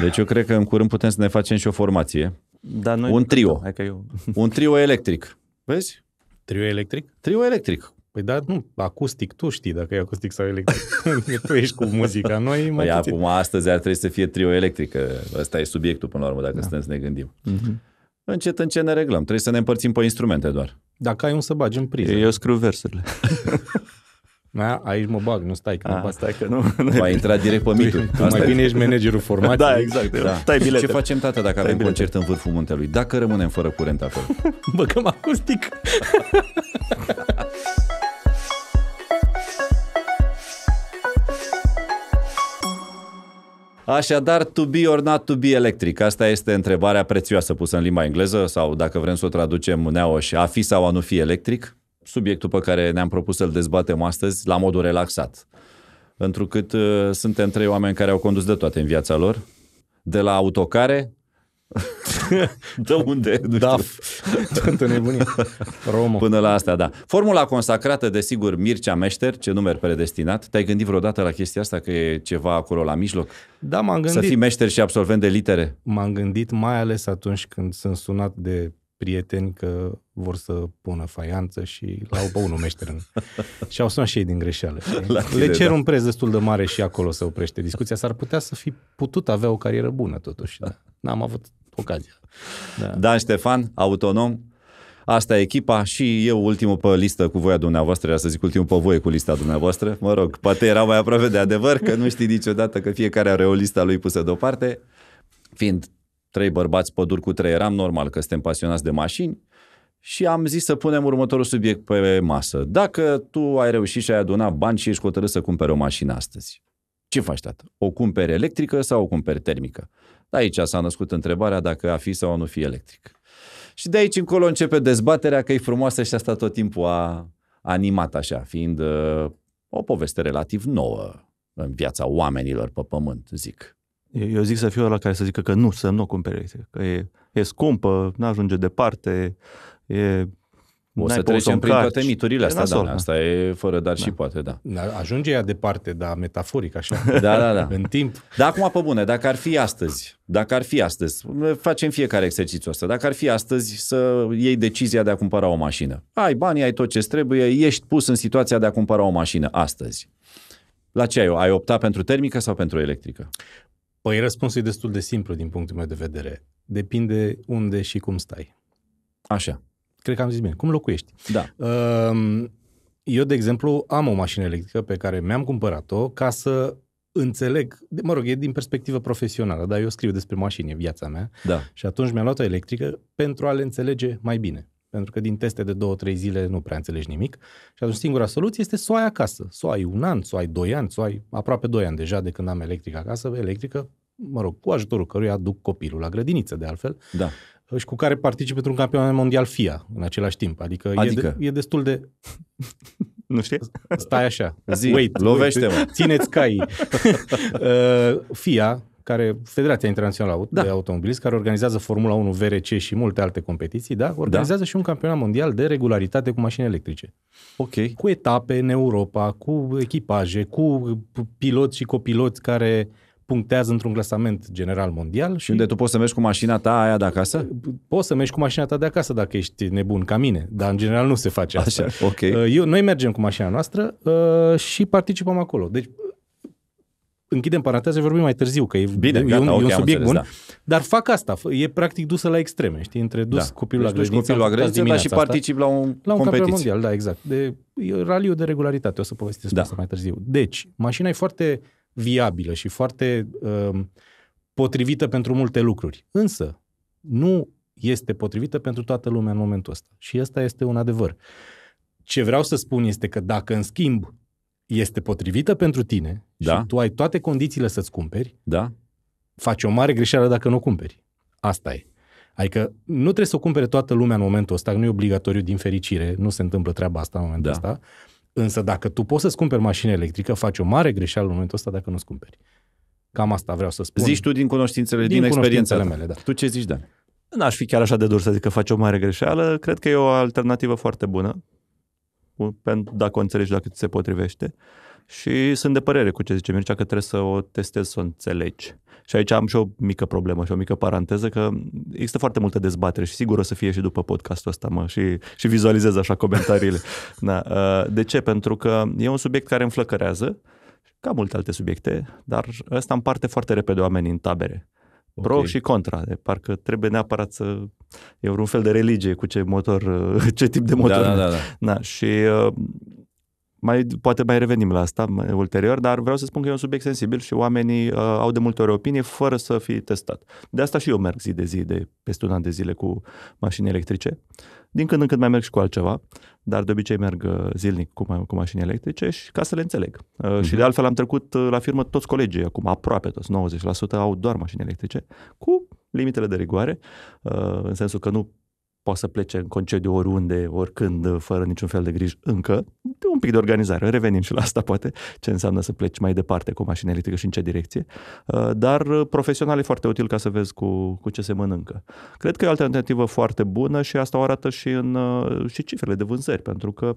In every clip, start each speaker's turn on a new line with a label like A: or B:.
A: Deci eu cred că în curând putem să ne facem și o formație. Dar noi un trio. Hai că eu... Un
B: trio electric. Vezi? Trio electric? Trio electric. Păi da, nu, acustic, tu știi dacă e acustic sau electric. tu ești cu muzica, noi mai păi puțin.
A: acum astăzi ar trebui să fie trio electric, ăsta e subiectul până la urmă, dacă da. stăm să ne gândim. Mm-hmm. Încet, încet ne reglăm. Trebuie să ne împărțim pe instrumente doar. Dacă ai un să bagi în priză. Eu scriu versurile. A, da,
B: aici mă bag, nu stai că A, ah, bag. Stai că nu. Va intra direct pe mituri. Tu, tu mai bine ești managerul format. Da, exact. Da. Stai bilete. Ce facem, tata, dacă avem bilete. concert
A: în vârful muntelui? Dacă rămânem fără curent acolo. Băgăm acustic. Așadar, to be or not to be electric? Asta este întrebarea prețioasă pusă în limba engleză sau, dacă vrem să o traducem neaoș, a fi sau a nu fi electric? subiectul pe care ne-am propus să-l dezbatem astăzi la modul relaxat. Pentru că uh, suntem trei oameni care au condus de toate în viața lor, de la autocare, de unde? Nu da,
B: sunt nebunie. Romo.
A: Până la asta, da. Formula consacrată, desigur, Mircea Meșter, ce numer predestinat. Te-ai gândit vreodată la chestia asta, că e ceva acolo la mijloc? Da, m-am gândit. Să fii meșter și absolvent de litere?
B: M-am gândit mai ales atunci când sunt sunat de prieteni că vor să pună faianță și l au pe unul meșter. și au sunat și ei din greșeală. tine, Le cer da. un preț destul de mare și acolo se oprește discuția. S-ar putea să fi putut avea o carieră bună totuși. Da. N-am avut
A: ocazia. Da. Dan Ștefan, autonom, Asta e echipa și eu ultimul pe listă cu voia dumneavoastră, era să zic ultimul pe voie cu lista dumneavoastră. Mă rog, poate era mai aproape de adevăr, că nu știi niciodată că fiecare are o lista lui pusă deoparte. Fiind trei bărbați păduri cu trei eram, normal că suntem pasionați de mașini, și am zis să punem următorul subiect pe masă. Dacă tu ai reușit și ai adunat bani și ești hotărât să cumperi o mașină astăzi, ce faci, tată? O cumperi electrică sau o cumperi termică? Aici s-a născut întrebarea dacă a fi sau nu fi electric. Și de aici încolo începe dezbaterea că e frumoasă și asta tot timpul a animat așa, fiind uh, o poveste relativ nouă în viața oamenilor pe pământ, zic.
C: Eu zic să fiu la care să zică că nu, să nu o cumpere electrică, că e, e scumpă, nu ajunge departe, e
A: o să trecem prin carci. toate miturile astea, da, da, asta e fără dar da. și poate, da.
B: da. Ajunge ea departe, dar metaforic așa, da, da, da. în timp. Dar acum, pe bune, dacă ar fi
A: astăzi, dacă ar fi astăzi, facem fiecare exercițiu ăsta, dacă ar fi astăzi să iei decizia de a cumpăra o mașină. Ai bani, ai tot ce trebuie, ești pus în situația de a cumpăra o mașină astăzi. La ce ai? Ai optat pentru termică sau pentru electrică?
B: Păi răspunsul e destul de simplu din punctul meu de vedere. Depinde unde și cum stai. Așa. Cred că am zis bine. Cum locuiești? Da. Ehm, eu, de exemplu, am o mașină electrică pe care mi-am cumpărat-o ca să înțeleg, mă rog, e din perspectivă profesională, dar eu scriu despre mașini, e viața mea. Da. Și atunci mi-am luat o electrică pentru a le înțelege mai bine. Pentru că din teste de două-trei zile nu prea înțelegi nimic. Și atunci singura soluție este să o ai acasă. Să o ai un an, să o ai doi ani, să o ai aproape doi ani deja de când am electrică acasă, electrică, mă rog, cu ajutorul căruia aduc copilul la grădiniță, de altfel. Da și cu care participă într-un campionat mondial FIA în același timp. Adică, adică? E, de, adică? e destul de... Nu știu, Stai așa. Zi, wait, lovește-mă. Wait, țineți caii. Uh, FIA, care Federația Internațională da. de da. Automobilism, care organizează Formula 1, VRC și multe alte competiții, da? organizează da. și un campionat mondial de regularitate cu mașini electrice. Ok. Cu etape în Europa, cu echipaje, cu piloți și copiloți care punctează într-un clasament general mondial. Și unde tu poți să mergi cu mașina ta aia de acasă? Poți să mergi cu mașina ta de acasă dacă ești nebun ca mine, dar în general nu se face asta. Așa, ok. Uh, eu, noi mergem cu mașina noastră uh, și participăm acolo. Deci închidem paranteze, vorbim mai târziu, că e, Bine, e, gata, un, okay, e un subiect înțeles, bun. Da. Dar fac asta, e practic dusă la extreme, știi, între dus da. copilul deci la grădiniță, copilul la grădiniță și particip la un La un campionat mondial, da, exact. De, raliu de regularitate, o să povestesc da. asta mai târziu. Deci, mașina e foarte viabilă și foarte uh, potrivită pentru multe lucruri. Însă, nu este potrivită pentru toată lumea în momentul ăsta. Și asta este un adevăr. Ce vreau să spun este că dacă, în schimb, este potrivită pentru tine da. și tu ai toate condițiile să-ți cumperi, da. faci o mare greșeală dacă nu o cumperi. Asta e. Adică nu trebuie să o cumpere toată lumea în momentul ăsta, nu e obligatoriu din fericire, nu se întâmplă treaba asta în momentul da. ăsta. Însă dacă tu poți să-ți cumperi mașină electrică, faci o mare greșeală în momentul ăsta dacă nu-ți cumperi. Cam asta vreau să spun. Zici
A: tu din cunoștințele, din, din experiențele mele, da.
B: Tu ce zici, Dan? N-aș fi chiar așa de dur să zic că faci o mare greșeală.
C: Cred că e o alternativă foarte bună dacă o înțelegi, dacă ți se potrivește. Și sunt de părere cu ce zice Mircea că trebuie să o testezi, să o înțelegi. Și aici am și o mică problemă și o mică paranteză că există foarte multă dezbatere și sigur o să fie și după podcastul ăsta, mă, și, și vizualizez așa comentariile. da. Ă, de ce? Pentru că e un subiect care înflăcărează, ca multe alte subiecte, dar ăsta împarte foarte repede oamenii în tabere. Pro okay. și contra, de parcă trebuie neapărat să e un fel de religie cu ce motor, ce tip de da, motor. Da, da, da. da. și uh, mai, poate mai revenim la asta mai ulterior, dar vreau să spun că e un subiect sensibil și oamenii uh, au de multe ori opinie fără să fie testat. De asta și eu merg zi de zi, de peste un an de zile cu mașini electrice. Din când în când mai merg și cu altceva, dar de obicei merg uh, zilnic cu, ma- cu mașini electrice și ca să le înțeleg. Uh, mm-hmm. Și de altfel am trecut uh, la firmă toți colegii, acum aproape toți, 90% au doar mașini electrice, cu limitele de rigoare, uh, în sensul că nu poate să plece în concediu oriunde, oricând, uh, fără niciun fel de grijă, încă, de un pic de organizare. Revenim și la asta, poate, ce înseamnă să pleci mai departe cu mașina electrică și în ce direcție. Uh, dar profesional e foarte util ca să vezi cu, cu ce se mănâncă. Cred că e o alternativă foarte bună și asta o arată și în și cifrele de vânzări, pentru că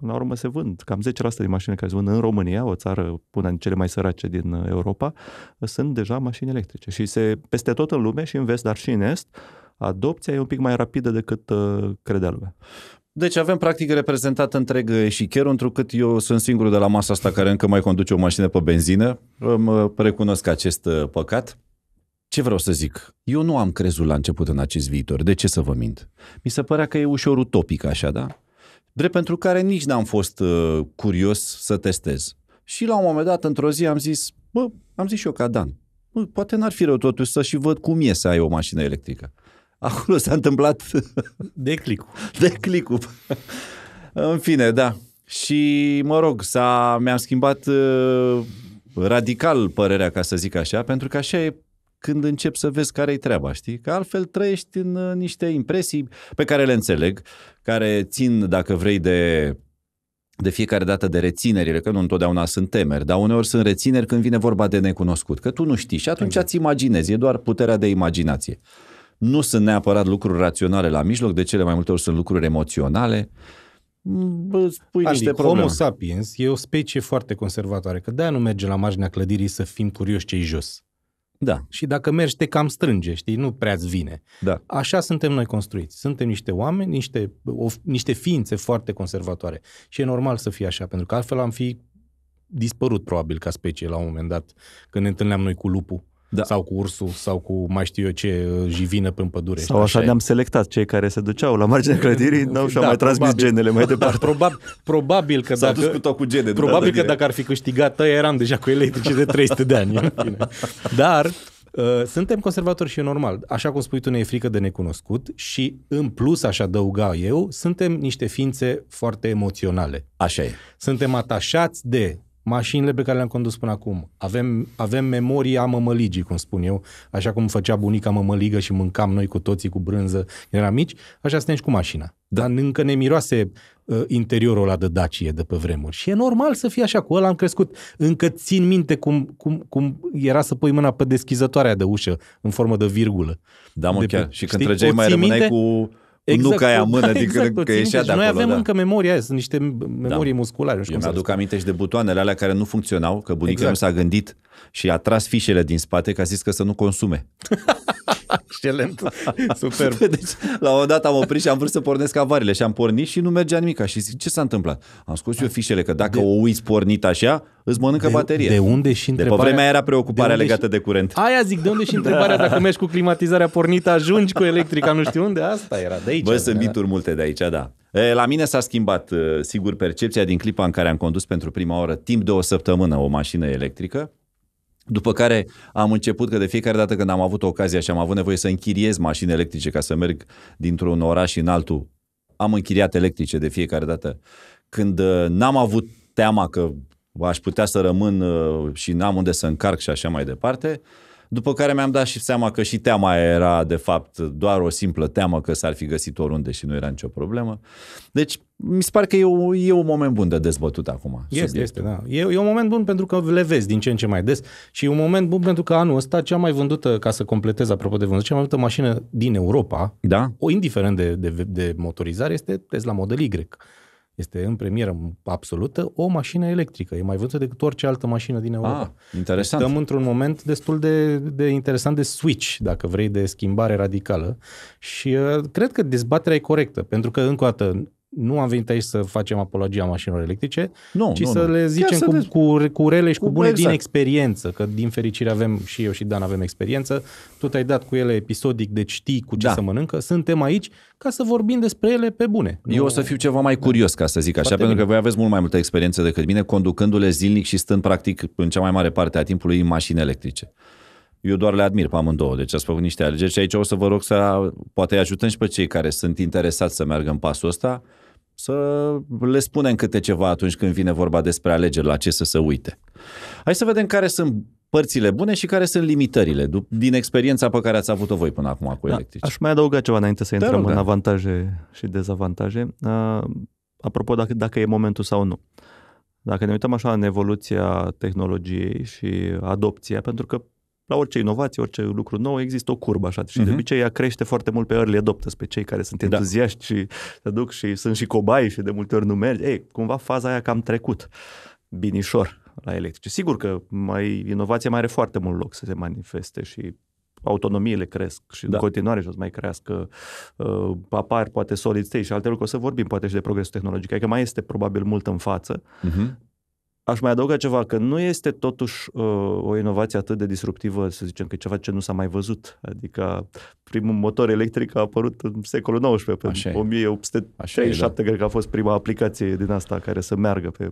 C: Până la urmă se vând. Cam 10% din mașinile care se vând în România, o țară până în cele mai sărace din uh, Europa, sunt deja mașini electrice. Și se, peste tot în lume, și în vest, dar și în est, adopția e un pic mai rapidă decât uh, credea lumea. Deci avem practic reprezentat întreg uh, eșicherul, întrucât eu sunt singurul de la
A: masa asta care încă mai conduce o mașină pe benzină. Mă uh, recunosc acest păcat. Ce vreau să zic? Eu nu am crezut la început în acest viitor. De ce să vă mint? Mi se părea că e ușor utopic așa, da? drept pentru care nici n-am fost uh, curios să testez. Și la un moment dat, într-o zi, am zis, bă, am zis și eu ca Dan, bă, poate n-ar fi rău totuși să și văd cum e să ai o mașină electrică. Acolo s-a întâmplat... de de Declicul. În fine, da. Și, mă rog, s-a, mi-am schimbat uh, radical părerea, ca să zic așa, pentru că așa e când încep să vezi care-i treaba, știi? Că altfel trăiești în uh, niște impresii pe care le înțeleg, care țin, dacă vrei, de de fiecare dată de reținerile, că nu întotdeauna sunt temeri, dar uneori sunt rețineri când vine vorba de necunoscut, că tu nu știi și atunci exact. îți imaginezi, e doar puterea de imaginație. Nu sunt neapărat lucruri raționale la mijloc, de cele mai multe ori sunt lucruri emoționale.
B: Bă, mm, spui adică, niște probleme. Homo sapiens e o specie foarte conservatoare, că de-aia nu merge la marginea clădirii să fim curioși ce jos. Da. Și dacă mergi, te cam strânge, știi? Nu prea îți vine. Da. Așa suntem noi construiți. Suntem niște oameni, niște, o, niște ființe foarte conservatoare. Și e normal să fie așa, pentru că altfel am fi dispărut probabil ca specie la un moment dat, când ne întâlneam noi cu lupul da. sau cu ursul sau cu mai știu eu ce uh, jivină prin pădure. Sau așa, așa ne-am
C: selectat cei care se duceau la marginea da, clădirii, n-au și-au da, mai transmis probabil, genele mai da, departe. Da,
B: probabil, probabil că dacă, cu tot cu gene, probabil că dacă ar fi câștigat ăia, eram deja cu electrice de 300 de ani. Dar uh, suntem conservatori și e normal. Așa cum spui tu, ne e frică de necunoscut și, în plus, aș adăuga eu, suntem niște ființe foarte emoționale. Așa e. Suntem atașați de mașinile pe care le-am condus până acum. Avem, avem memoria mămăligii, cum spun eu, așa cum făcea bunica mămăligă și mâncam noi cu toții cu brânză, eram mici, așa suntem și cu mașina. Da. Dar încă ne miroase uh, interiorul ăla de Dacie de pe vremuri. Și e normal să fie așa, cu ăla am crescut. Încă țin minte cum, cum, cum era să pui mâna pe deschizătoarea de ușă în formă de virgulă. Da, mă, de chiar. Pe, și când știi, trăgeai mai rămâneai minte? cu Exact, nu ca aia mână, adică exact, că ieșea de acolo. Noi avem da. încă memoria aia, sunt niște da. memorii da. musculare. Nu Eu mi-aduc
A: aminte și de butoanele alea care nu funcționau, că bunica exact. nu s-a gândit și a tras fișele din spate că a zis că să nu consume. Excelent, super. Păi, deci, la un dat am oprit și am vrut să pornesc avarile și am pornit și nu mergea nimic. Și zic, ce s-a întâmplat? Am scos eu fișele, că dacă de... o uiți pornit așa, îți mănâncă de, baterie. De unde și întrebarea... De pe vremea era preocuparea de legată și, de curent.
B: Aia zic, de unde și întrebarea dacă mergi cu climatizarea pornită, ajungi cu electrica, nu știu unde, asta era de aici.
A: Bă, sunt mituri multe de aici, da. E, la mine s-a schimbat, uh, sigur, percepția din clipa în care am condus pentru prima oară, timp de o săptămână, o mașină electrică. După care am început că de fiecare dată când am avut ocazia și am avut nevoie să închiriez mașini electrice ca să merg dintr-un oraș în altul, am închiriat electrice de fiecare dată. Când uh, n-am avut teama că aș putea să rămân uh, și n-am unde să încarc și așa mai departe. După care mi-am dat și seama că și teama era, de fapt, doar o simplă teamă că s-ar fi găsit oriunde și nu era nicio problemă. Deci, mi se pare că e, o, e un moment bun de dezbătut acum. Este, este,
B: da. E, e un moment bun pentru că le vezi din ce în ce mai des și e un moment bun pentru că anul ăsta cea mai vândută, ca să completez apropo de vândută, cea mai vândută mașină din Europa, da? o indiferent de, de, de motorizare, este Tesla Model Y este în premieră absolută, o mașină electrică. E mai văzută decât orice altă mașină din Europa. Ah, interesant. Stăm într-un moment destul de, de interesant de switch, dacă vrei, de schimbare radicală. Și uh, cred că dezbaterea e corectă, pentru că, încă o dată, nu am venit aici să facem apologia mașinilor electrice, nu, ci nu, să nu. le zicem cu, des... cu, cu rele și cu, cu bune exact. din experiență, că din fericire avem și eu și Dan avem experiență, tu ai dat cu ele episodic, deci știi cu ce da. să mănâncă, suntem aici ca să vorbim despre ele pe bune. Eu
A: nu... o să fiu ceva mai curios, ca să zic așa, Foarte pentru bine. că voi aveți mult mai multă experiență decât mine, conducându-le zilnic și stând practic în cea mai mare parte a timpului în mașini electrice. Eu doar le admir pe amândouă, deci ați făcut niște alegeri și aici o să vă rog să poate ajutăm și pe cei care sunt interesați să meargă în pasul ăsta să le spunem câte ceva atunci când vine vorba despre alegeri, la
C: ce să se uite.
A: Hai să vedem care sunt părțile bune și care sunt limitările din experiența pe care ați avut-o voi până acum cu da, electrici.
C: Da, aș mai adăuga ceva înainte să Te intrăm rugă. în da. avantaje și dezavantaje. Uh, apropo, dacă, dacă e momentul sau nu. Dacă ne uităm așa în evoluția tehnologiei și adopția, pentru că la orice inovație, orice lucru nou, există o curbă așa. Și uh-huh. de mhm. obicei ea crește foarte mult pe early adopters, pe cei care sunt da. entuziaști da. și se duc și sunt și cobai și de multe ori nu merge. Ei, cumva faza aia cam trecut. Binișor la electrice. Sigur că mai inovația mai are foarte mult loc să se manifeste și autonomiile cresc și da. în continuare și o să mai crească, uh, apar poate solid state și alte lucruri, o să vorbim poate și de progresul tehnologic, adică mai este probabil mult în față, uh-huh. Aș mai adăuga ceva, că nu este totuși uh, o inovație atât de disruptivă, să zicem că e ceva ce nu s-a mai văzut. Adică primul motor electric a apărut în secolul XIX, pe Așa 1837, da. cred că a fost prima aplicație din asta care să meargă pe,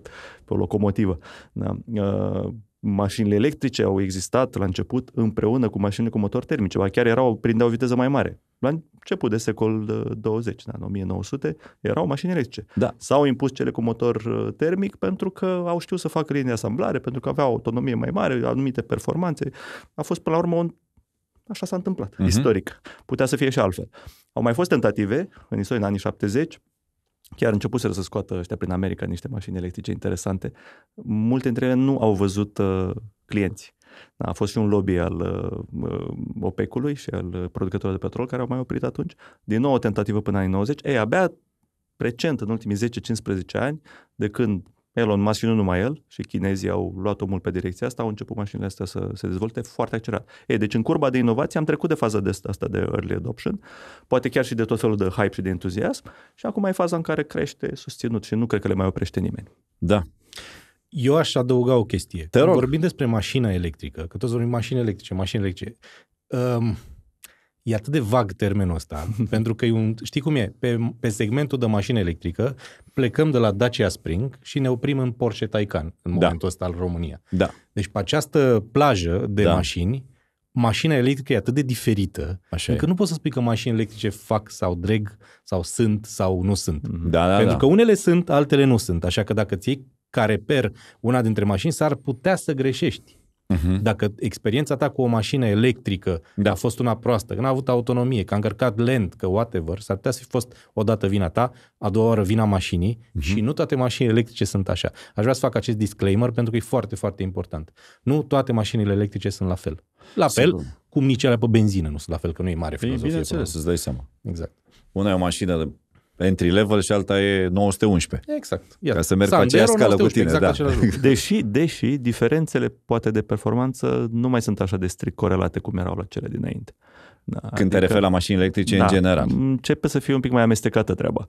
C: pe o locomotivă. Da. Uh, mașinile electrice au existat la început împreună cu mașinile cu motor termic, chiar erau, prindeau viteză mai mare. La început de secol 20, uh, da, în 1900, erau mașini electrice. Da. S-au impus cele cu motor uh, termic pentru că au știut să facă linii de asamblare, pentru că aveau autonomie mai mare, anumite performanțe. A fost până la urmă un Așa s-a întâmplat, uh-huh. istoric. Putea să fie și altfel. Au mai fost tentative în istorie, în anii 70, Chiar începuseră să scoată ăștia prin America niște mașini electrice interesante. Multe dintre ele nu au văzut uh, clienți. Da, a fost și un lobby al uh, uh, OPEC-ului și al uh, producătorilor de petrol care au mai oprit atunci. Din nou o tentativă până în anii 90. Ei, abia recent, în ultimii 10-15 ani, de când Elon Musk și nu numai el, și chinezii au luat-o mult pe direcția asta, au început mașinile astea să se dezvolte foarte accelerat. Ei, deci în curba de inovație am trecut de faza de asta de early adoption, poate chiar și de tot felul de hype și de entuziasm, și acum e faza în care crește susținut și nu cred că le mai oprește nimeni. Da. Eu
B: aș adăuga o chestie. Te rog. Vorbim despre mașina electrică, că toți vorbim mașini electrice, mașini electrice. Um, e atât de vag termenul ăsta, pentru că e un, știi cum e, pe, pe segmentul de mașină electrică plecăm de la Dacia Spring și ne oprim în Porsche Taycan în da. momentul ăsta al România. Da. Deci pe această plajă de da. mașini, mașina electrică e atât de diferită, Așa încât e. nu poți să spui că mașini electrice fac sau dreg sau sunt sau nu sunt. Mhm. Da, da, pentru da. că unele sunt, altele nu sunt, așa că dacă ți iei care per una dintre mașini, s-ar putea să greșești. Uh-huh. Dacă experiența ta cu o mașină electrică da. a fost una proastă, că n-a avut autonomie, că a încărcat lent, că whatever, s-ar putea să fi fost odată vina ta, a doua oară vina mașinii uh-huh. și nu toate mașinile electrice sunt așa. Aș vrea să fac acest disclaimer pentru că e foarte, foarte important. Nu toate mașinile electrice sunt la fel. La Sigur. fel, cum nici alea pe benzină nu sunt la fel, că nu e mare păi, filozofie. Bineînțeles,
A: să-ți dai seama. Exact. Una e o mașină de
C: entry level și alta e 911. Exact. Iată. Ca să merg Sandero, pe aceeași scală cu tine. Exact da. Deși, deși diferențele poate de performanță nu mai sunt așa de strict corelate cum erau la cele dinainte. Da, Când adică, te referi la mașini electrice da, în general. Începe să fie un pic mai amestecată treaba.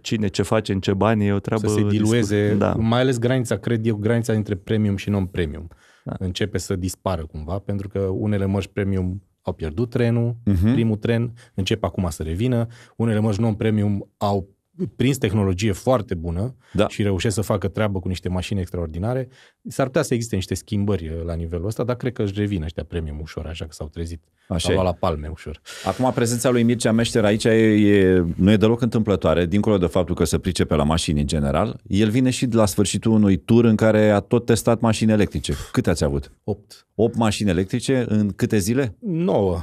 C: Cine ce face, în ce bani, e o treabă... Să se dilueze, da.
B: mai ales granița, cred eu, granița între premium și non-premium. Da. Începe să dispară cumva, pentru că unele mărci premium au pierdut trenul, uh-huh. primul tren, încep acum să revină, unele mărci non-premium au prins tehnologie foarte bună da. și reușesc să facă treabă cu niște mașini extraordinare, s-ar putea să existe niște schimbări uh, la nivelul ăsta, dar cred că își revin ăștia premium ușor, așa că s-au trezit. Așa s-au luat la palme ușor.
A: Acum, prezența lui Mircea Meșter aici e, e, nu e deloc întâmplătoare, dincolo de faptul că se pricepe la mașini în general, el vine și de la sfârșitul unui tur în care a tot testat mașini electrice. Câte ați avut? 8. 8 mașini electrice în câte zile? 9.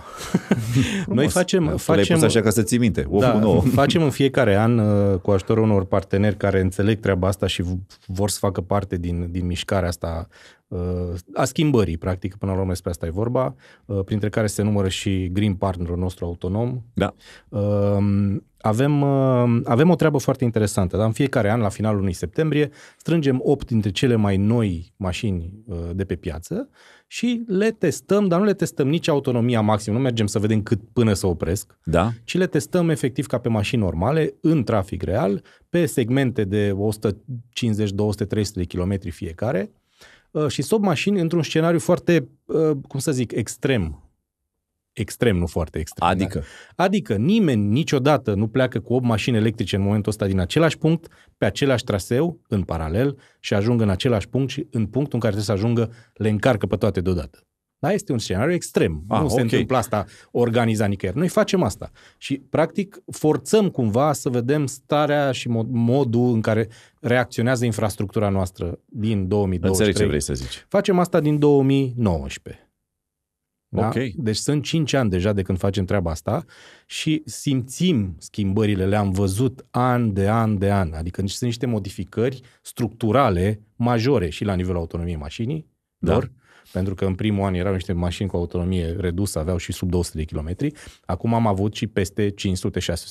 B: Noi facem... facem așa ca să ții minte. 8, da, 9. Facem în fiecare an uh, cu ajutorul unor parteneri care înțeleg treaba asta și vor să facă parte din, din mișcarea asta uh, a schimbării, practic, până la urmă despre asta e vorba, uh, printre care se numără și Green Partnerul nostru autonom. Da. Um, avem, uh, avem o treabă foarte interesantă, dar în fiecare an, la finalul lunii septembrie, strângem 8 dintre cele mai noi mașini de pe piață și le testăm, dar nu le testăm nici autonomia maximă, nu mergem să vedem cât până să opresc, da. ci le testăm efectiv ca pe mașini normale, în trafic real, pe segmente de 150, 200, 300 de kilometri fiecare uh, și sub mașini într-un scenariu foarte, uh, cum să zic, extrem extrem, nu foarte extrem. Da? Adică? Da? Adică nimeni niciodată nu pleacă cu 8 mașini electrice în momentul ăsta din același punct, pe același traseu, în paralel, și ajung în același punct și în punctul în care trebuie să ajungă, le încarcă pe toate deodată. Da, este un scenariu extrem. Ah, nu se întâmplă asta organizat nicăieri. Noi facem asta. Și, practic, forțăm cumva să vedem starea și mod, modul în care reacționează infrastructura noastră din 2023. Înțeleg ce vrei să zici. Facem asta din 2019. Da? Okay. Deci sunt 5 ani deja de când facem treaba asta și simțim schimbările, le-am văzut an de an de an. Adică sunt niște modificări structurale majore și la nivelul autonomiei mașinii, da. Lor, pentru că în primul an erau niște mașini cu autonomie redusă, aveau și sub 200 de kilometri. Acum am avut și peste 500-600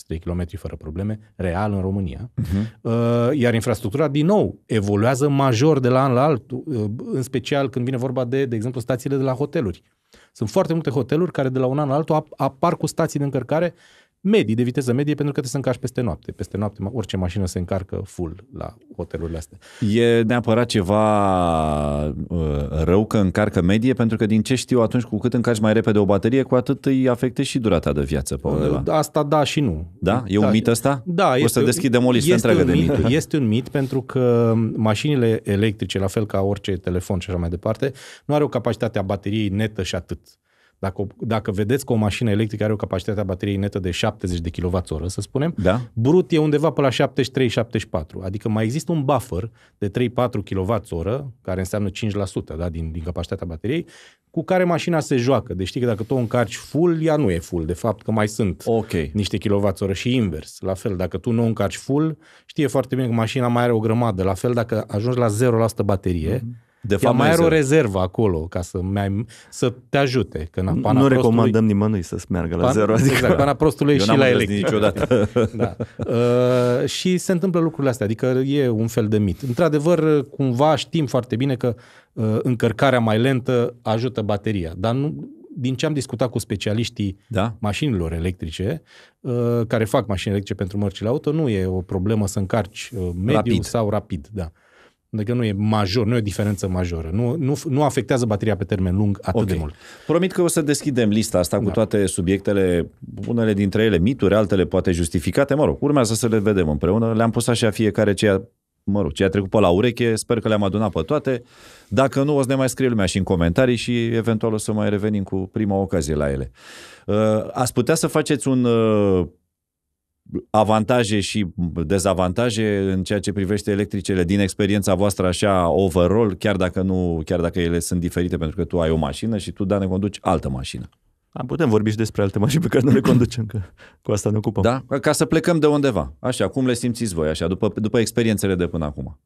B: de kilometri fără probleme, real în România. Uh-huh. Iar infrastructura, din nou, evoluează major de la an la altul, uh, în special când vine vorba de, de exemplu, stațiile de la hoteluri. Sunt foarte multe hoteluri care de la un an la altul apar cu stații de încărcare medii, de viteză medie, pentru că te să încarci peste noapte. Peste noapte orice mașină se încarcă full la hotelurile astea.
A: E neapărat ceva uh, rău că încarcă medie, pentru că din ce știu atunci cu cât încarci mai repede o baterie, cu atât îi afecte și durata de viață pe undeva. Uh, asta da și nu. Da? E da. un mit ăsta? Da. Este, o să deschidem o listă întreagă de mit. Este
B: un mit pentru că mașinile electrice, la fel ca orice telefon și așa mai departe, nu are o capacitate a bateriei netă și atât. Dacă, dacă vedeți că o mașină electrică are o capacitate a bateriei netă de 70 de kWh, să spunem, da. brut e undeva pe la 73-74. Adică mai există un buffer de 3-4 kWh, care înseamnă 5% da, din, din capacitatea bateriei, cu care mașina se joacă. Deci știi că dacă tu o încarci full, ea nu e full, de fapt că mai sunt okay. niște kWh și invers. La fel, dacă tu nu o încarci full, știe foarte bine că mașina mai are o grămadă. La fel, dacă ajungi la 0% baterie, mm-hmm de fapt, mai are o rezervă acolo ca să, mai, să te ajute. Că na, pana nu prostului... recomandăm nimănui să se meargă la pana, zero. Adică... Exact, pana prostului și la electric. niciodată. da. uh, și se întâmplă lucrurile astea, adică e un fel de mit. Într-adevăr, cumva știm foarte bine că uh, încărcarea mai lentă ajută bateria, dar nu, din ce am discutat cu specialiștii da? mașinilor electrice, uh, care fac mașini electrice pentru mărcile auto, nu e o problemă să încarci uh, mediu rapid. sau rapid. Da. Uh, Adică nu e major, nu e o diferență majoră. Nu, nu, nu afectează bateria pe termen lung atât okay. de mult.
A: Promit că o să deschidem lista asta da. cu toate subiectele, unele dintre ele mituri, altele poate justificate. Mă rog, urmează să le vedem împreună. Le-am pus așa fiecare ce a, mă rog, ce a trecut pe la ureche. Sper că le-am adunat pe toate. Dacă nu, o să ne mai scrie lumea și în comentarii și eventual o să mai revenim cu prima ocazie la ele. Uh, ați putea să faceți un... Uh, avantaje și dezavantaje în ceea ce privește electricele din experiența voastră așa overall, chiar dacă nu, chiar dacă ele sunt diferite pentru că tu ai o mașină și tu, Dane, conduci altă mașină. Am
C: da, putem vorbi și despre alte mașini pe care nu le conducem, că cu asta ne ocupăm. Da, ca
A: să plecăm de undeva. Așa, cum le simțiți voi, așa, după, după experiențele de până acum?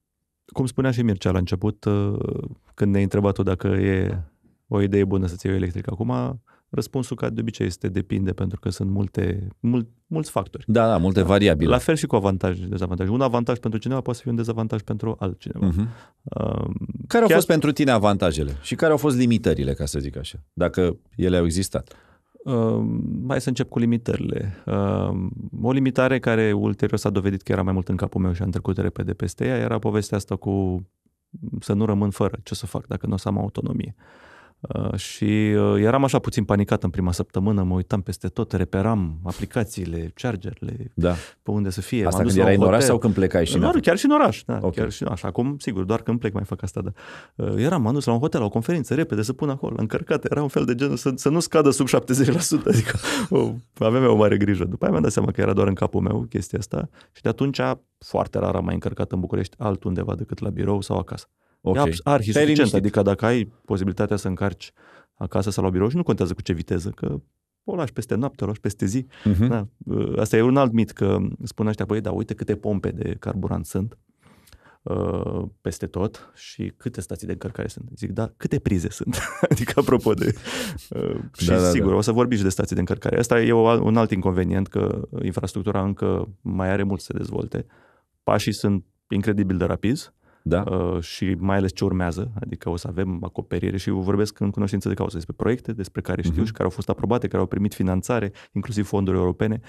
C: Cum spunea și Mircea la început, uh, când ne-ai întrebat tu dacă e o idee bună să-ți iei electric acum, Răspunsul, ca de obicei, este depinde, pentru că sunt multe, mul, mulți factori. Da, da, multe da. variabile. La fel și cu avantaje și dezavantaje. Un avantaj pentru cineva poate să fie un dezavantaj pentru altcineva. Uh-huh. Uh, care au fost pentru tine avantajele și care
A: au fost limitările, ca să zic așa, dacă ele au existat?
C: Uh, hai să încep cu limitările. Uh, o limitare care ulterior s-a dovedit că era mai mult în capul meu și am trecut repede peste ea era povestea asta cu să nu rămân fără, ce să fac dacă nu o să am autonomie. Uh, Uh, și uh, eram așa puțin panicat în prima săptămână, mă uitam peste tot, reperam aplicațiile, chargerele, da. pe unde să fie. Asta când erai în oraș sau când plecai și în oraș? Chiar și în oraș, da, okay. chiar și în oraș. Acum, sigur, doar când plec mai fac asta, dar uh, Eram, m-am dus la un hotel, la o conferință, repede, să pun acolo, încărcat era un fel de genul să, să nu scadă sub 70%, adică o, aveam o mare grijă. După aia mi-am dat seama că era doar în capul meu chestia asta și de atunci foarte rar am mai încărcat în București altundeva decât la birou sau acasă. Okay. E arhi suficient, adică dacă ai posibilitatea să încarci acasă sau la birou și nu contează cu ce viteză, că o lași peste noapte, o lași peste zi. Uh-huh. Da. Ă, asta e un alt mit, că spun ăștia, păi, da, uite câte pompe de carburant sunt uh, peste tot și câte stații de încărcare sunt. Zic, da, câte prize sunt. adică, apropo de... Uh, și da, da, sigur, da. o să vorbim și de stații de încărcare. Asta e o, un alt inconvenient, că infrastructura încă mai are mult să se dezvolte. Pașii sunt incredibil de rapizi da. Uh, și mai ales ce urmează, adică o să avem acoperire și vorbesc în cunoștință de cauză despre proiecte despre care știu uh-huh. și care au fost aprobate, care au primit finanțare, inclusiv fonduri europene.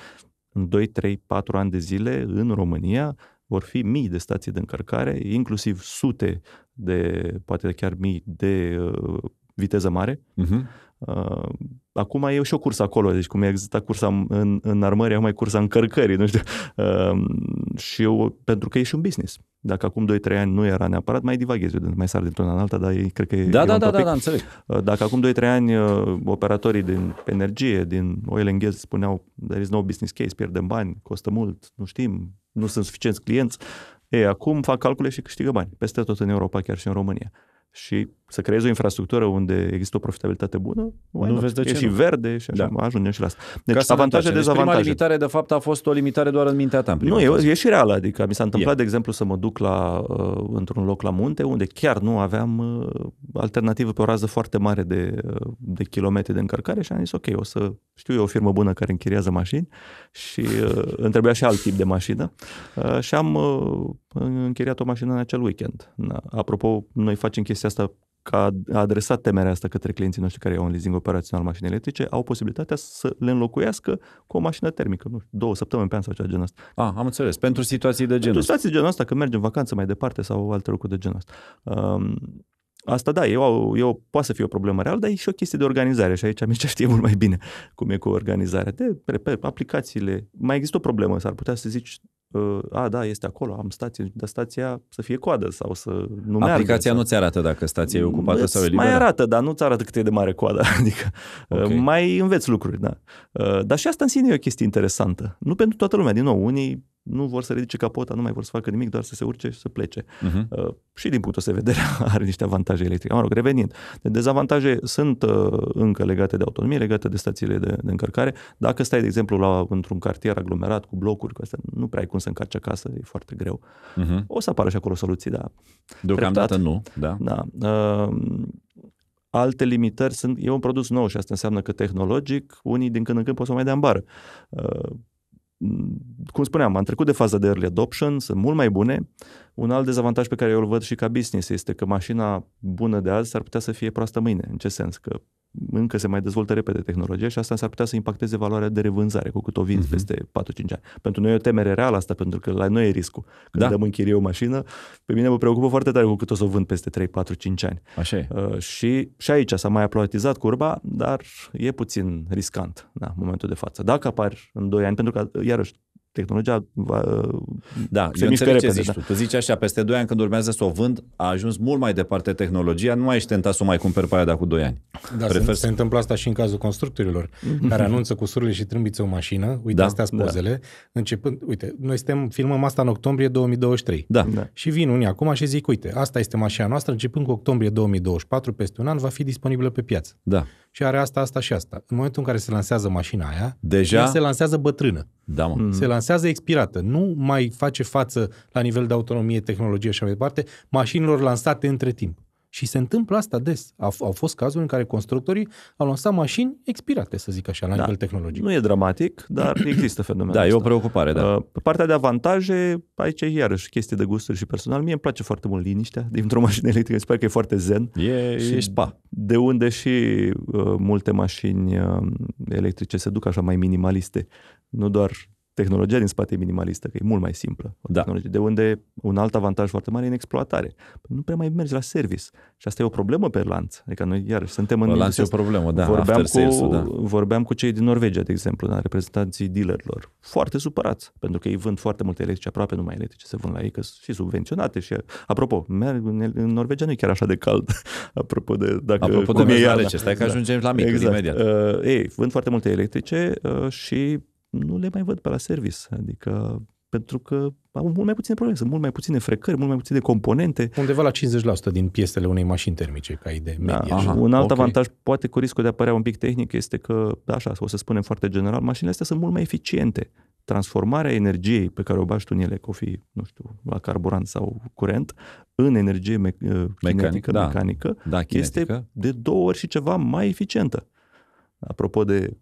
C: În 2, 3, 4 ani de zile în România vor fi mii de stații de încărcare, inclusiv sute de, poate chiar mii de uh, viteză mare,
D: uh-huh.
C: Uh, acum e și o cursă acolo, deci cum exista cursa în, în armări, acum e cursa încărcării, nu știu. Uh, și eu, pentru că e și un business. Dacă acum 2-3 ani nu era neapărat, mai divaghez, eu, mai sar dintr-una în alta, dar e, cred că e Da, e da, da, da, da, înțeleg. Uh, dacă acum 2-3 ani uh, operatorii din energie, din oil and gas spuneau, there is no business case, pierdem bani, costă mult, nu știm, nu sunt suficienți clienți, ei, acum fac calcule și câștigă bani, peste tot în Europa, chiar și în România. Și să creezi o infrastructură unde există o profitabilitate bună, păi nu vezi de e nu. și verde și așa, da. ajunge și la asta. Deci Ca avantaje, deci, dezavantaje. Prima
A: limitare, de fapt, a fost o limitare doar în mintea ta. În nu, e, e și
C: reală, adică mi s-a întâmplat, e. de exemplu, să mă duc la, uh, într-un loc la munte unde chiar nu aveam uh, alternativă pe o rază foarte mare de, uh, de kilometri de încărcare și am zis, ok, o să știu eu o firmă bună care închiriază mașini și uh, îmi trebuia și alt tip de mașină uh, și am uh, închiriat o mașină în acel weekend. Na, apropo, noi facem chestia asta ca a adresat temerea asta către clienții noștri care au un leasing operațional mașini electrice, au posibilitatea să le înlocuiască cu o mașină termică, nu știu, două săptămâni pe an sau ceva genul ăsta. Ah, am înțeles, pentru situații de genul Pentru situații de genul ăsta, că mergem vacanță mai departe sau alte lucruri de genul ăsta. Um, Asta da, eu eu, poate să fie o problemă reală, dar e și o chestie de organizare și aici Mircea știe mult mai bine cum e cu organizarea. De, pe aplicațiile. Mai există o problemă, s-ar putea să zici, Ă, a, da, este acolo, am stație, dar stația să fie coadă sau să nu meargă. Aplicația nu
A: ți arată dacă stația e ocupată
C: sau sau eliberă? Mai arată, dar nu ți arată cât e de mare coada, adică ă, okay. mai înveți lucruri, da. Ă, dar și asta în sine e o chestie interesantă. Nu pentru toată lumea, din nou, unii nu vor să ridice capota, nu mai vor să facă nimic, doar să se urce și să plece. Uh-huh. Uh, și din punctul de vedere are niște avantaje electrice. Mă rog, revenind, de dezavantaje sunt uh, încă legate de autonomie, legate de stațiile de, de încărcare. Dacă stai, de exemplu, la, într-un cartier aglomerat cu blocuri, cu astea, nu prea ai cum să încarci acasă, e foarte greu. Uh-huh. O să apară și acolo soluții, da. Deocamdată nu, da. da. Uh, alte limitări sunt, e un produs nou și asta înseamnă că tehnologic, unii din când în când pot să mai dea în bară. Uh, cum spuneam, am trecut de faza de early adoption, sunt mult mai bune. Un alt dezavantaj pe care eu îl văd și ca business este că mașina bună de azi ar putea să fie proastă mâine. În ce sens? Că încă se mai dezvoltă repede tehnologia și asta s-ar putea să impacteze valoarea de revânzare cu cât o vinzi uh-huh. peste 4-5 ani. Pentru noi e o temere reală asta, pentru că la noi e riscul. Când da. dăm în chirie o mașină, pe mine mă preocupă foarte tare cu cât o să o vând peste 3-4-5 ani. Așa e. Uh, și, și aici s-a mai aplatizat curba, dar e puțin riscant da, în momentul de față. Dacă apar în 2 ani, pentru că, iarăși, tehnologia va,
B: da, se mișcă repede. zici da. tu.
A: tu zici așa, peste 2 ani când urmează să o vând, a ajuns mult mai departe tehnologia, nu mai ești tentat să o mai cumperi pe aia de cu 2 ani. Da, se, să... se
B: întâmplă asta și în cazul constructorilor, mm-hmm. care anunță cu surile și trâmbiță o mașină, uite, da, astea pozele, da. începând, uite, noi suntem, filmăm asta în octombrie 2023. Da. da. Și vin unii acum și zic, uite, asta este mașina noastră, începând cu octombrie 2024, peste un an va fi disponibilă pe piață. Da și are asta, asta și asta. În momentul în care se lansează mașina aia, Deja? se lansează bătrână. Da, mă. Se mm. lansează expirată. Nu mai face față la nivel de autonomie, tehnologie și așa mai departe, mașinilor lansate între timp. Și se întâmplă asta des. Au, au fost cazuri în care constructorii au lansat mașini expirate, să zic așa, la da. nivel tehnologic.
C: Nu e dramatic, dar există fenomenul Da, asta. e o preocupare, da. Pe uh, partea de avantaje, aici e iarăși chestie de gusturi și personal. Mie îmi place foarte mult liniștea dintr-o mașină electrică, sper că e foarte zen. E, și e spa. De unde și uh, multe mașini uh, electrice se duc așa mai minimaliste, nu doar tehnologia din spate e minimalistă, că e mult mai simplă. O da. tehnologie, da. De unde un alt avantaj foarte mare e în exploatare. Nu prea mai mergi la service. Și asta e o problemă pe lanț. Adică noi, iar suntem în... Lanț e o problemă, da. Vorbeam cu, da. vorbeam cu cei din Norvegia, de exemplu, da, reprezentanții dealerilor. Foarte supărați, pentru că ei vând foarte multe electrice, aproape numai electrice se vând la ei, că sunt și subvenționate. Și, apropo, merg în, în Norvegia nu e chiar așa de cald. apropo de dacă apropo de, de e iarna. Stai că da. ajungem la mic exact. imediat. Uh, ei, vând foarte multe electrice uh, și nu le mai văd pe la service, adică pentru că au mult mai puține probleme, sunt mult mai puține frecări, mult mai puține componente. Undeva la 50% din piesele unei mașini
B: termice, ca idee da, medie. Da, un alt okay. avantaj,
C: poate cu riscul de a părea un pic tehnic, este că, așa, o să spunem foarte general, mașinile astea sunt mult mai eficiente. Transformarea energiei pe care o bași tu în ele, că o fi, nu știu, la carburant sau curent, în energie me- eh, mecanică, kinetică, da. mecanică, da, kinetică, este de două ori și ceva mai eficientă. Apropo de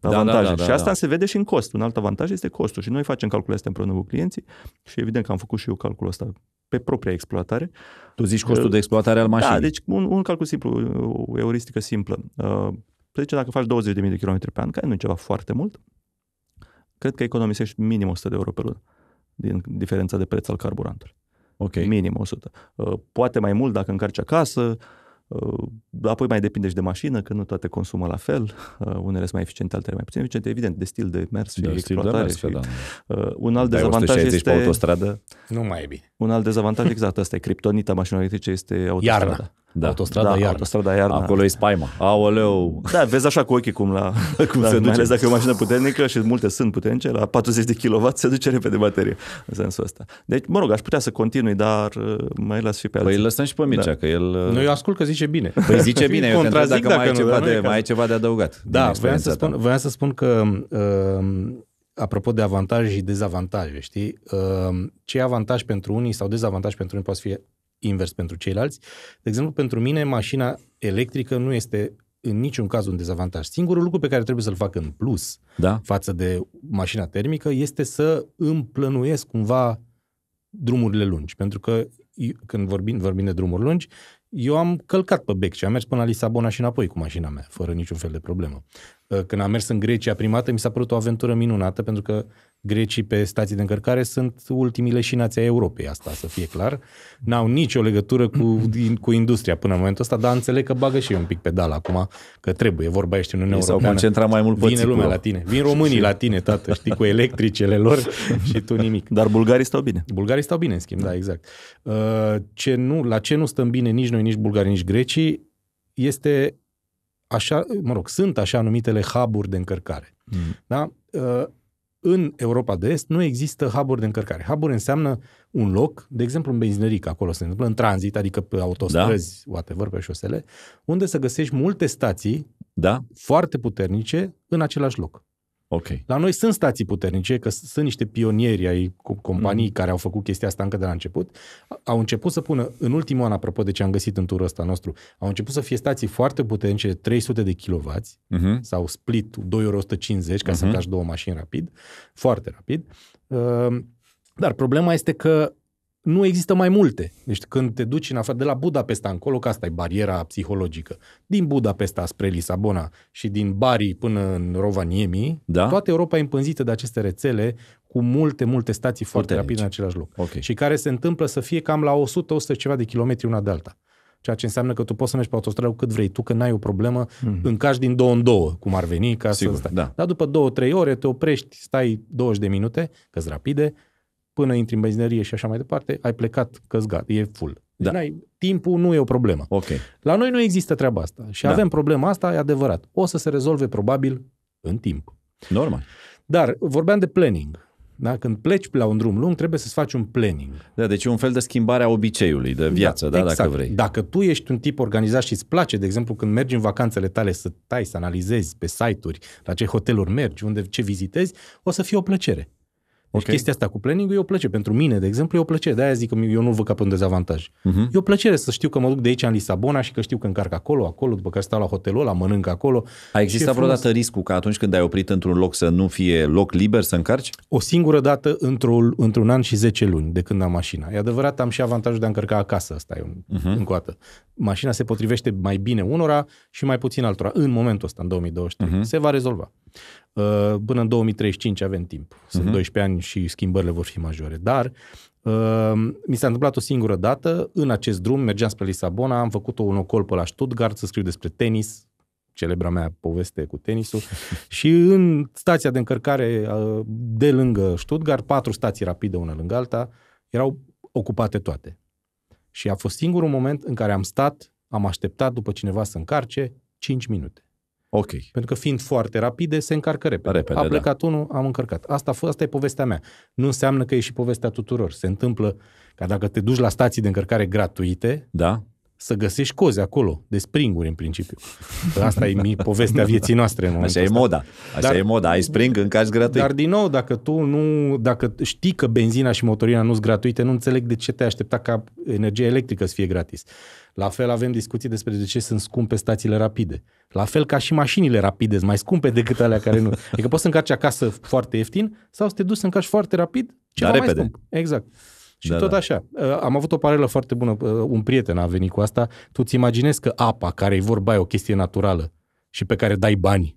C: da, da, avantaje. Da, da, da, și asta da. se vede și în cost. Un alt avantaj este costul. Și noi facem calculele astea împreună cu clienții și evident că am făcut și eu calculul ăsta pe propria exploatare. Tu zici costul uh, de exploatare al da, mașinii. Da, deci un, un calcul simplu, o euristică simplă. Să uh, zicem, deci dacă faci 20.000 de km pe an, care nu e ceva foarte mult, cred că economisești minim 100 de euro pe lună din diferența de preț al carburantului. Ok. Minim 100. Uh, poate mai mult dacă încarci acasă, uh, Uh, apoi mai depinde și de mașină, că nu toate consumă la fel, uh, unele sunt mai eficiente, altele mai puțin eficiente, evident, de stil de mers și de exploatare. De mers, și, da. Uh, un alt Dai dezavantaj este... pe autostradă? Nu mai e bine. Un alt dezavantaj, exact, asta e criptonita mașinilor electrice, este autostrada. Iarna. Da. Autostrada da, iarna. Autostrada iarna. Acolo e spaima. Aoleu! Da, vezi așa cu ochii cum la... cum da, se duce. Mai ales dacă e o mașină puternică și multe sunt puternice, la 40 de kW se duce repede baterie în sensul ăsta. Deci, mă rog, aș putea să continui, dar uh, mai las și pe păi alții. Păi lăsăm și pe Mircea, da. că el... Uh, nu, eu
B: ascult că zice bine. Păi zice bine, eu dacă, dacă mai, ai ceva de, mai ai ceva de adăugat. Da, voiam să, spun, voiam să spun că... Uh, apropo de avantaje și dezavantaje, știi? Ehm, ce avantaj pentru unii sau dezavantaj pentru unii poate fi invers pentru ceilalți. De exemplu, pentru mine mașina electrică nu este în niciun caz un dezavantaj. Singurul lucru pe care trebuie să-l fac în plus da. față de mașina termică este să îmi cumva drumurile lungi. Pentru că când vorbim, vorbim de drumuri lungi, eu am călcat pe bec și am mers până la Lisabona și înapoi cu mașina mea, fără niciun fel de problemă. Uh, când am mers în Grecia prima dată, mi s-a părut o aventură minunată, pentru că grecii pe stații de încărcare sunt ultimile și nația Europei, asta să fie clar. N-au nicio legătură cu, cu industria până în momentul ăsta, dar înțeleg că bagă și eu un pic pedal acum, că trebuie, vorba ești în Europa. Europeană. S-au concentrat mai mult pe Vine lumea la tine, vin românii la tine, tată, știi, cu electricele lor și tu nimic. Dar bulgarii stau bine. Bulgarii stau bine, în schimb, da, exact. Uh, ce nu, la ce nu stăm bine nici noi, nici bulgarii, nici grecii, este așa, mă rog, sunt așa numitele hub de încărcare. Mm. Da? Uh, în Europa de Est nu există hub de încărcare. hub înseamnă un loc, de exemplu în benzinărică, acolo se întâmplă, în tranzit, adică pe autostrăzi, da. whatever, pe șosele, unde să găsești multe stații da. foarte puternice în același loc. Okay. La noi sunt stații puternice, că sunt niște pionieri ai companii mm. care au făcut chestia asta încă de la început. Au început să pună, în ultimul an, apropo de ce am găsit în turul ăsta nostru, au început să fie stații foarte puternice 300 de kW mm-hmm. sau split 150 ca mm-hmm. să faci două mașini rapid, foarte rapid. Ehm, dar problema este că nu există mai multe. Deci când te duci în afară, de la Budapesta încolo, că asta e bariera psihologică, din Budapesta spre Lisabona și din Bari până în Rovaniemi, da? toată Europa e împânzită de aceste rețele cu multe, multe stații foarte rapide în același loc. Okay. Și care se întâmplă să fie cam la 100-100 ceva de kilometri una de alta ceea ce înseamnă că tu poți să mergi pe autostradă cât vrei tu, că n-ai o problemă, mm-hmm. încași din două în două, cum ar veni, ca Sigur, să stai. Da. Dar după două, trei ore te oprești, stai 20 de minute, că rapide, până intri în benzinărie și așa mai departe, ai plecat căzgat, e full. Deci da. n-ai, timpul nu e o problemă. Okay. La noi nu există treaba asta și da. avem problema asta, e adevărat. O să se rezolve probabil în timp. Normal. Dar vorbeam de planning. Da? Când pleci la un drum lung, trebuie să-ți faci un planning.
A: Da, deci e un fel de schimbare a obiceiului de da, viață, da, da exact. dacă vrei.
B: Dacă tu ești un tip organizat și îți place, de exemplu, când mergi în vacanțele tale să tai, să analizezi pe site-uri, la ce hoteluri mergi, unde ce vizitezi, o să fie o plăcere. Deci okay. chestia asta cu planning e o plăcere. Pentru mine, de exemplu, e o plăcere. De-aia zic că eu nu văd ca pe un dezavantaj. Uh-huh. E o plăcere să știu că mă duc de aici în Lisabona și că știu că încarc acolo, acolo, după care stau la hotelul la mănânc acolo. A existat vreodată riscul că atunci când
A: ai oprit într-un loc să nu fie loc liber să încarci?
B: O singură dată într-un, într-un an și 10 luni de când am mașina. E adevărat, am și avantajul de a încărca acasă, asta e un, uh-huh. Mhm. încă o dată. Mașina se potrivește mai bine unora și mai puțin altora. În momentul ăsta, în 2023, uh-huh. Mhm. se va rezolva. Uh, până în 2035 avem timp. Sunt uh-huh. Mhm. 12 ani și schimbările vor fi majore. Dar uh, mi s-a întâmplat o singură dată în acest drum, mergeam spre Lisabona, am făcut un ocol pe la Stuttgart să scriu despre tenis, celebra mea poveste cu tenisul, și în stația de încărcare uh, de lângă Stuttgart, patru stații rapide una lângă alta, erau ocupate toate. Și a fost singurul moment în care am stat, am așteptat după cineva să încarce 5 minute. Ok. Pentru că fiind foarte rapide, se încarcă repede. repede a da. plecat da. unul, am încărcat. Asta, fost, asta e povestea mea. Nu înseamnă că e și povestea tuturor. Se întâmplă ca dacă te duci la stații de încărcare gratuite, da să găsești cozi acolo, de springuri în principiu. asta e povestea vieții noastre. În Așa e moda. Așa dar, e moda. Ai spring în caș gratuit. Dar din nou, dacă tu nu, dacă știi că benzina și motorina nu sunt gratuite, nu înțeleg de ce te aștepta ca energia electrică să fie gratis. La fel avem discuții despre de ce sunt scumpe stațiile rapide. La fel ca și mașinile rapide sunt mai scumpe decât alea care nu. Adică poți să încarci acasă foarte ieftin sau să te duci să încarci foarte rapid ceva mai repede. scump. Exact. Și da, tot da. așa. Uh, am avut o parelă foarte bună. Uh, un prieten a venit cu asta. Tu ți imaginezi că apa, care e vorba e o chestie naturală și pe care dai bani,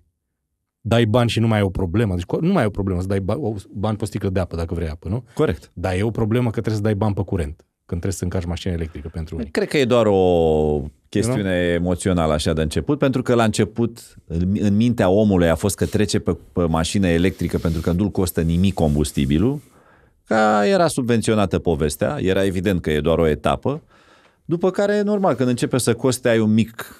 B: dai bani și nu mai e o problemă. Deci nu mai e o problemă să dai bani, bani pe o sticlă de apă dacă vrei apă, nu? Corect. Dar e o problemă că trebuie să dai bani pe curent când trebuie să încarci mașina electrică pentru unii.
A: Cred că e doar o chestiune nu? emoțională așa de început, pentru că la început în mintea omului a fost că trece pe, pe mașină electrică pentru că nu-l costă nimic combustibilul ca era subvenționată povestea, era evident că e doar o etapă, după care, e normal, când începe să coste, ai un mic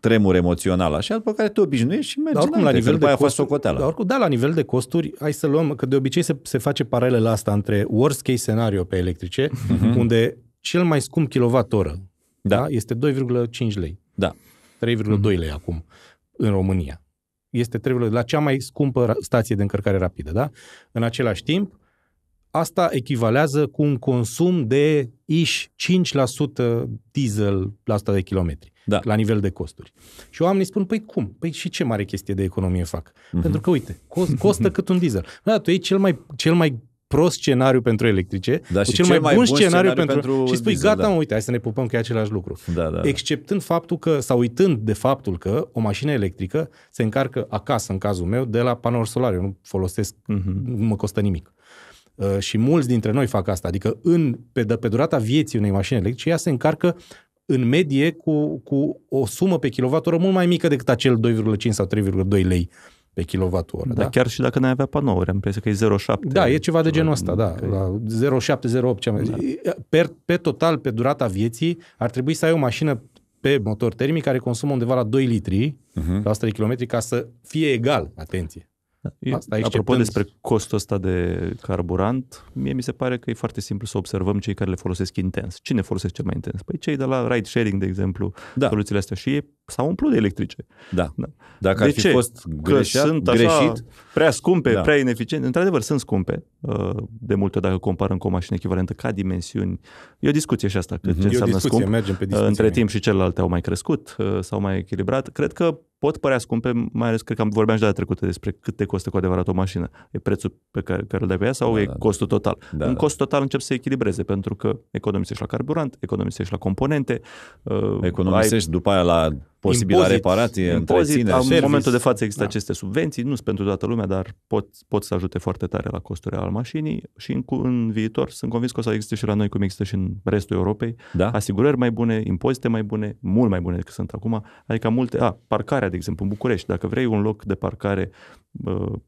A: tremur emoțional așa, după care te obișnuiești și mergi dar oricum, la nivel de costuri, socoteala. Dar
B: oricum, da, la nivel de costuri, hai să luăm, că de obicei se, se face paralel asta între worst case scenario pe electrice, mm-hmm. unde cel mai scump kWh da. Da, este 2,5 lei. Da. 3,2 mm-hmm. lei acum în România. Este 3, la cea mai scumpă stație de încărcare rapidă, da? În același timp, asta echivalează cu un consum de iși 5% diesel la 100 de kilometri, da. la nivel de costuri. Și oamenii spun, păi cum? Păi și ce mare chestie de economie fac? Uh-huh. Pentru că, uite, cost, costă cât un diesel. Da, tu e cel mai, cel mai prost scenariu pentru electrice, da, și cel, mai bun, bun scenariu, scenariu pentru, pentru și spui diesel, gata, da. mă, uite, hai să ne pupăm că e același lucru. Da, da, da, Exceptând faptul că sau uitând de faptul că o mașină electrică se încarcă acasă în cazul meu de la panouri solare, eu nu folosesc, uh-huh. nu mă costă nimic. Uh, și mulți dintre noi fac asta, adică în, pe, pe durata vieții unei mașini electrice, ea se încarcă în medie cu, cu o sumă pe kWh mult mai mică decât acel 2,5 sau 3,2 lei pe kWh. Da, da? chiar și dacă n-ai avea panouri, am impresia că e 0,7. Da, e ceva de genul ăsta, da, la 0,7-0,8. Da. pe, pe total, pe durata vieții, ar trebui să ai o mașină pe motor termic care consumă undeva la 2 litri uh-huh. la 100 de kilometri ca să fie egal, atenție. Asta Apropo despre
C: costul ăsta de carburant, mie mi se pare că e foarte simplu să observăm cei care le folosesc intens. Cine folosesc cel mai intens? Păi cei de la ride sharing, de exemplu, da. soluțiile astea și s-au umplut de electrice. Da. da. Dacă de ar fi ce? fost greșat, că sunt așa greșit, prea scumpe, da. prea ineficiente. Într-adevăr, sunt scumpe. Uh, de multe ori, dacă comparăm cu o mașină echivalentă ca dimensiuni, e o discuție și asta, că mm-hmm. ce înseamnă discuție, scump. Mergem pe uh, discuție. Între timp și celelalte au mai crescut, uh, s-au mai echilibrat. Cred că pot părea scumpe, mai ales cred că am vorbeam și la trecută despre cât te costă cu adevărat o mașină. E prețul pe care, care îl dai pe ea sau da, e da, da. costul total? Da, în da. cost total încep să echilibreze pentru că economisești la carburant, economisești la componente. Uh, economisești ai... după aia la posibil impozit, reparație, impozit, În service. momentul de față există da. aceste subvenții, nu sunt pentru toată lumea, dar pot, pot să ajute foarte tare la costurile al mașinii și în, în viitor sunt convins că o să existe și la noi, cum există și în restul Europei, da? asigurări mai bune, impozite mai bune, mult mai bune decât sunt acum, adică multe, a, parcarea, de exemplu, în București, dacă vrei un loc de parcare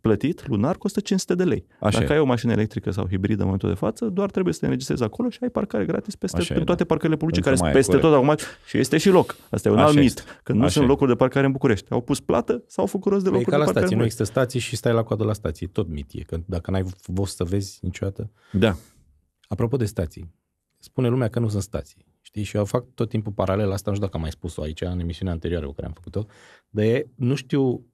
C: plătit lunar costă 500 de lei. Așa Dacă e. ai o mașină electrică sau hibridă în momentul de față, doar trebuie să te înregistrezi acolo și ai parcare gratis peste Așa pe e, da. toate da. parcările publice Pentru care sunt peste corect. tot acum și este și loc. Asta e un Așa alt este. mit Că nu Așa. sunt locuri de parcare în București. Au pus plată sau au făcut rost de păi locuri păi, de la Stații. Nu există
B: stații și stai la coadă la stații. Tot mitie. Că dacă n-ai fost să vezi niciodată. Da. Apropo de stații, spune lumea că nu sunt stații. Știi? Și eu fac tot timpul paralel asta, nu știu dacă am mai spus-o aici, în emisiunea anterioară cu care am făcut-o, e, nu știu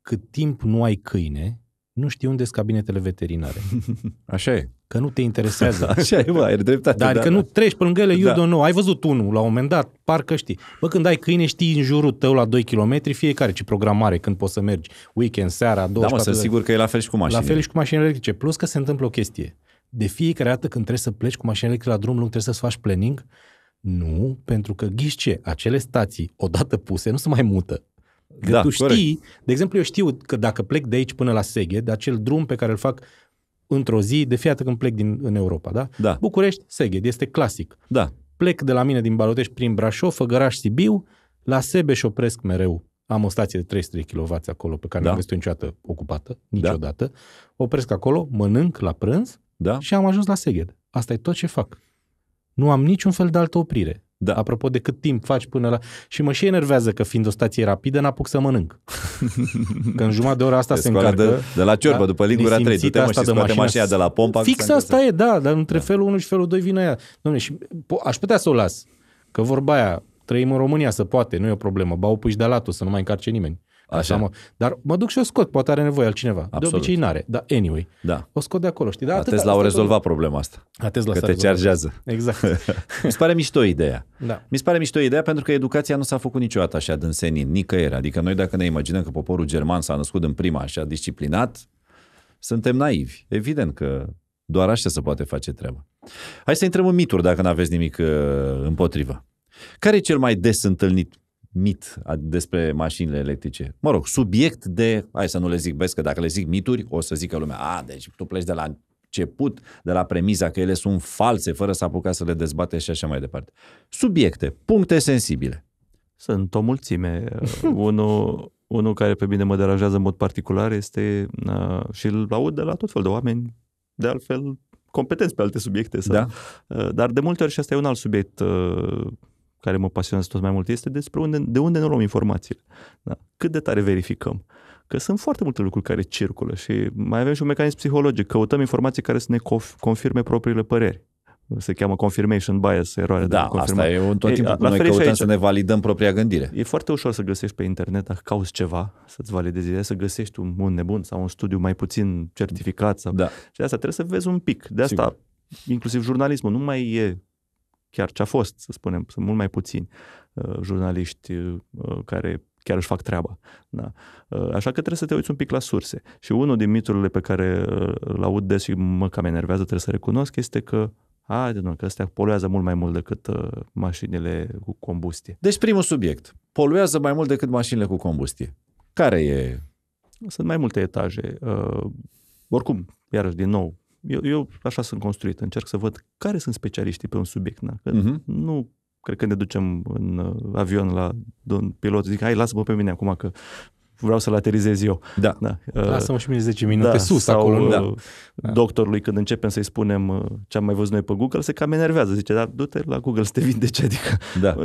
B: cât timp nu ai câine, nu știu unde sunt cabinetele veterinare. Așa e că nu te interesează. Așa e, bă,
A: ai dreptate. Dar da, că da. nu treci pe
B: lângă ele, da. eu nu. Ai văzut unul la un moment dat, parcă știi. Bă, când ai câine, știi în jurul tău la 2 km fiecare ce programare, când poți să mergi, weekend, seara, 24 Da, mă, sunt de... sigur
A: că e la fel și cu mașinile. La fel și
B: cu mașinile electrice. Plus că se întâmplă o chestie. De fiecare dată când trebuie să pleci cu mașina electrică la drum lung, trebuie să-ți faci planning. Nu, pentru că ce, acele stații, odată puse, nu se mai mută. Că da, tu știi, corect. de exemplu, eu știu că dacă plec de aici până la Seghe, de acel drum pe care îl fac într-o zi de fiată când plec din, în Europa, da? da? București, Seged, este clasic. Da. Plec de la mine din Baloteș prin Brașov, Făgăraș, Sibiu, la Sebeș opresc mereu. Am o stație de 300 kW acolo pe care da. nu este niciodată ocupată, da. niciodată. Da. Opresc acolo, mănânc la prânz da. și am ajuns la Seged. Asta e tot ce fac. Nu am niciun fel de altă oprire. Da. Apropo de cât timp faci până la... Și mă și enervează că fiind o stație rapidă n-apuc să mănânc. că în jumătate de oră asta Te se încarcă. De, de la ciorbă, da? după lingura 3, du-te mă și scoate mașina, mașina de la pompa. Fix asta e, da, dar între da. felul 1 și felul 2 vine aia. Dom'le, și aș putea să o las. Că vorba aia, trăim în România, să poate, nu e o problemă. Ba, o puși de latul, să nu mai încarce nimeni. Așa. Mă, dar mă duc și o scot, poate are nevoie altcineva. Absolut. De obicei nu are dar anyway. Da. O scot de acolo, știi? Da. atâta, Tesla au rezolvat
A: problema asta.
B: A Tesla că te rezolvat.
A: Exact. Mi se pare mișto ideea.
B: Da. Mi se pare mișto
A: ideea pentru că educația nu s-a făcut niciodată așa senin, nicăieri. Adică noi dacă ne imaginăm că poporul german s-a născut în prima așa disciplinat, suntem naivi. Evident că doar așa se poate face treaba. Hai să intrăm în mituri dacă n-aveți nimic uh, împotrivă. Care e cel mai des întâlnit mit despre mașinile electrice. Mă rog, subiect de, hai să nu le zic vezi că dacă le zic mituri, o să zică lumea, a, deci tu pleci de la început, de la premiza că ele sunt false, fără să apuca să le dezbate și așa mai departe. Subiecte, puncte sensibile.
C: Sunt o mulțime. unul, unul care pe mine mă deranjează în mod particular este, uh, și îl aud de la tot fel de oameni, de altfel competenți pe alte subiecte. Sau, da. Uh, dar de multe ori și asta e un alt subiect uh, care mă pasionează tot mai mult este despre unde, de unde ne luăm informațiile. Da? Cât de tare verificăm. Că sunt foarte multe lucruri care circulă și mai avem și un mecanism psihologic. Căutăm informații care să ne confirme propriile păreri se cheamă confirmation bias, eroare da, de confirmare. asta e un tot timpul Ei, noi căutăm aici. să ne validăm propria gândire. E foarte ușor să găsești pe internet, dacă cauți ceva, să-ți validezi ideea, să găsești un, un nebun sau un studiu mai puțin certificat. Sau... Da. Și de asta trebuie să vezi un pic. De asta, Sigur. inclusiv jurnalismul, nu mai e chiar ce a fost, să spunem, sunt mult mai puțini uh, jurnaliști uh, care chiar își fac treaba. Da. Uh, așa că trebuie să te uiți un pic la surse. Și unul din miturile pe care îl aud des și mă cam enervează, trebuie să recunosc, este că haide nu, că astea poluează mult mai mult decât uh, mașinile cu combustie. Deci primul subiect, poluează mai mult decât mașinile cu combustie. Care e? Sunt mai multe etaje. Uh, oricum, iarăși, din nou, eu, eu așa sunt construit, încerc să văd care sunt specialiștii pe un subiect. Na? Că uh-huh. Nu cred că ne ducem în uh, avion la un pilot, zic, hai, lasă-mă pe mine acum că vreau să-l aterizez eu. Da. da. Uh, Lasă-mă și mie 10 minute da, sus sau, acolo. Da. da. Doctorului, când începem să-i spunem uh, ce am mai văzut noi pe Google, se cam enervează. Zice, da, du-te la Google să te vindeci. Adică da.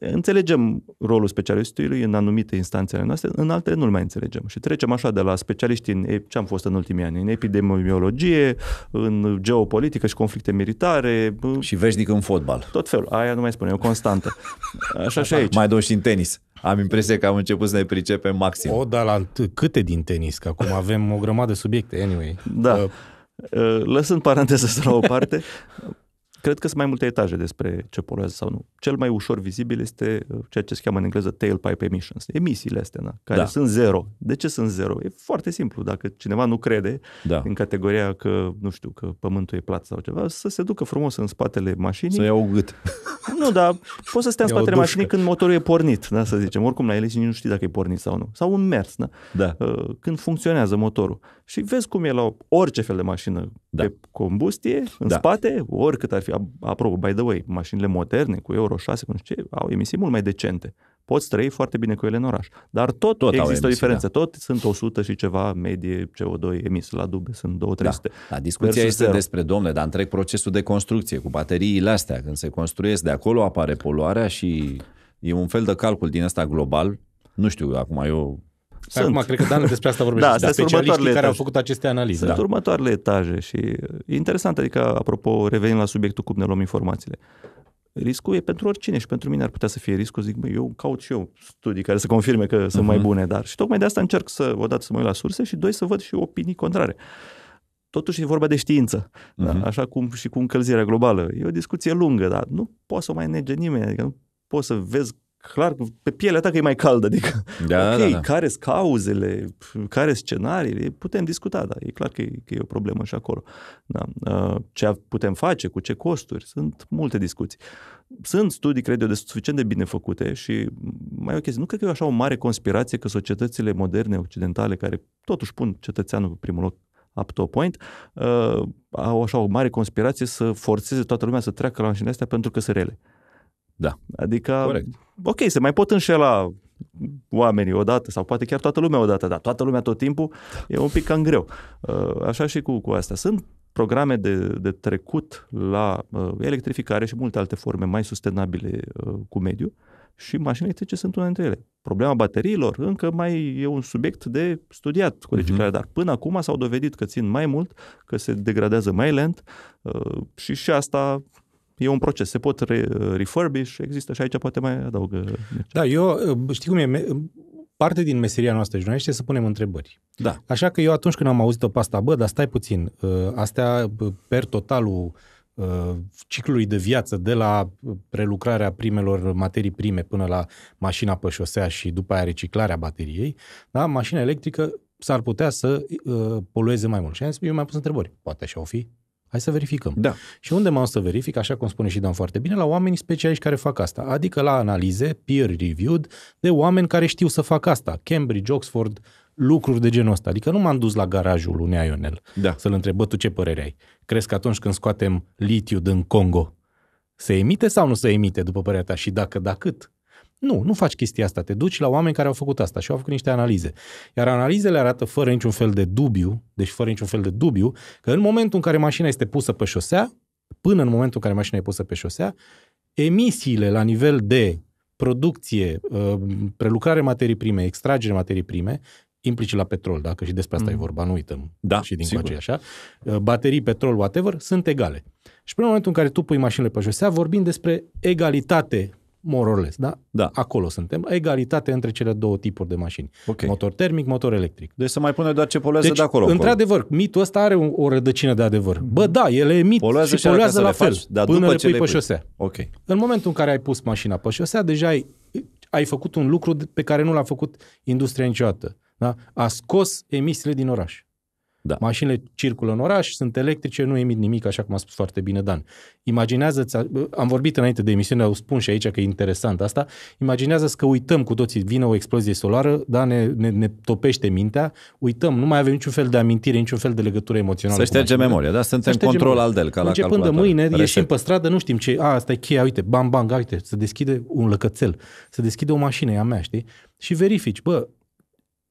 C: înțelegem rolul specialistului în anumite instanțe ale noastre, în alte nu-l mai înțelegem. Și trecem așa de la specialiști în ce am fost în ultimii ani, în epidemiologie, în geopolitică și conflicte militare. Și veșnic în fotbal. Tot felul. Aia nu mai spune, e o constantă. Așa și aici. Mai
A: dă și în tenis. Am impresia că am început să ne pricepem maxim. O, dar la câte din tenis? Că acum
B: avem o grămadă de subiecte, anyway.
C: Da. Uh, uh Lăsând paranteza asta la o parte, Cred că sunt mai multe etaje despre ce poluează sau nu. Cel mai ușor vizibil este uh, ceea ce se cheamă în engleză tailpipe emissions, emisiile astea, na, care da. sunt zero. De ce sunt zero? E foarte simplu. Dacă cineva nu crede da. în categoria că, nu știu, că pământul e plat sau ceva, să se ducă frumos în spatele mașinii. Să iau gât. Nu, dar poți să stea în spatele mașinii când motorul e pornit, na, să zicem. Oricum la ele și nu știi dacă e pornit sau nu. Sau un mers, na. da. Uh, când funcționează motorul. Și vezi cum e la orice fel de mașină da. pe combustie, în da. spate, oricât ar fi fi, apropo, By the way, mașinile moderne cu Euro 6, cu nu știu ce, au emisii mult mai decente. Poți trăi foarte bine cu ele în oraș. Dar tot, tot există emisii, o diferență. Da. Tot sunt 100 și ceva medie CO2 emis. La dube sunt 2-300. Da. da, discuția este zero. despre, domne, dar întreg procesul de
A: construcție cu bateriile astea. Când se construiesc, de acolo apare poluarea și e un fel de calcul din ăsta global. Nu știu, acum eu sunt. Acum, cred că, Dan, despre asta vorbește. Da, dar
B: specialiștii care etaje. au făcut aceste analize. Sunt da.
C: următoarele etaje și e interesant, adică, apropo, revenim la subiectul cum ne luăm informațiile. Riscul e pentru oricine și pentru mine ar putea să fie riscul. Zic, bă, eu caut și eu studii care să confirme că sunt uh-huh. mai mhm. bune, dar și tocmai de asta încerc să, odată, să mă uit la surse și, doi, să văd și opinii contrare. Totuși e vorba de știință, uh-huh. da? Mhm. așa cum și cu încălzirea globală. E o discuție lungă, dar nu poate să o mai nege nimeni, adică nu poți să vezi clar, pe pielea ta că e mai caldă. Adică, da, ok, da, da. care sunt cauzele, care sunt scenariile, putem discuta, da, e clar că e, că e o problemă și acolo. Da. Uh, ce putem face, cu ce costuri, sunt multe discuții. Sunt studii, cred eu, de suficient de bine făcute și mai o chestie, nu cred că e așa o mare conspirație că societățile moderne, occidentale, care totuși pun cetățeanul pe primul loc up to a point, uh, au așa o mare conspirație să forțeze toată lumea să treacă la mașinile astea pentru că sunt rele. Da. Adică, Corect. ok, se mai pot înșela oamenii odată sau poate chiar toată lumea odată, dar toată lumea tot timpul e un pic cam greu. Uh, așa și cu, cu asta. Sunt programe de, de trecut la uh, electrificare și multe alte forme mai sustenabile uh, cu mediu și mașinile electrice sunt una dintre ele. Problema bateriilor încă mai e un subiect de studiat cu reciclare, uh-huh. Mhm. dar până acum s-au dovedit că țin mai mult, că se degradează mai lent și și asta e un proces, se pot re- refurbish, există și aici poate mai adaugă.
B: Da, eu ă, știu cum e, parte din meseria noastră jurnaliști să punem întrebări. Da. Așa că eu atunci când am auzit-o pe asta, bă, dar stai puțin, ă, astea per totalul ă, ciclului de viață de la prelucrarea primelor materii prime până la mașina pe șosea și după aia reciclarea bateriei, da? mașina electrică s-ar putea să uh, polueze mai mult. Și am zis, eu mi-am pus întrebări. Poate așa o fi? Hai să verificăm. Da. Și unde m-am să verific, așa cum spune și Dan foarte bine, la oamenii specialiști care fac asta, adică la analize peer-reviewed de oameni care știu să facă asta, Cambridge, Oxford, lucruri de genul ăsta. Adică nu m-am dus la garajul lui Nea Ionel da. să-l întreb, bă, tu ce părere ai? Crezi că atunci când scoatem litiu din Congo, se emite sau nu se emite, după părerea ta? Și dacă da, cât? Nu, nu faci chestia asta. Te duci la oameni care au făcut asta și au făcut niște analize. Iar analizele arată fără niciun fel de dubiu, deci fără niciun fel de dubiu, că în momentul în care mașina este pusă pe șosea, până în momentul în care mașina e pusă pe șosea, emisiile la nivel de producție, uh, prelucrare materii prime, extragere materii prime, implici la petrol, dacă și despre asta mm. e vorba, nu uităm da, și din coace așa, uh, baterii, petrol, whatever, sunt egale. Și până în momentul în care tu pui mașinile pe josea, vorbim despre egalitate mororles, da? Da. Acolo suntem. Egalitate între cele două tipuri de mașini. Okay. Motor termic, motor electric. Deci să mai pune doar ce
A: poluează deci, de acolo. într-adevăr,
B: acolo. mitul ăsta are o rădăcină de adevăr. Bă, da, ele emit poluează și poluează la fel, faci, dar până după le ce pui le pui. pe șosea. Okay. În momentul în care ai pus mașina pe șosea, deja ai, ai făcut un lucru pe care nu l-a făcut industria niciodată. Da? A scos emisiile din oraș. Da. Mașinile circulă în oraș, sunt electrice, nu emit nimic, așa cum a spus foarte bine Dan. Imaginează-ți, am vorbit înainte de emisiune, o spun și aici că e interesant asta, imaginează-ți că uităm cu toții, vine o explozie solară, da, ne, ne, ne topește mintea, uităm, nu mai avem niciun fel de amintire, niciun fel de legătură emoțională. Să șterge memoria, da, suntem control al del, ca la Începând de mâine, Reset. ieșim pe stradă, nu știm ce, a, asta e cheia, uite, bam, bam, uite, să deschide un lăcățel, să deschide o mașină, e a mea, știi? Și verifici, bă,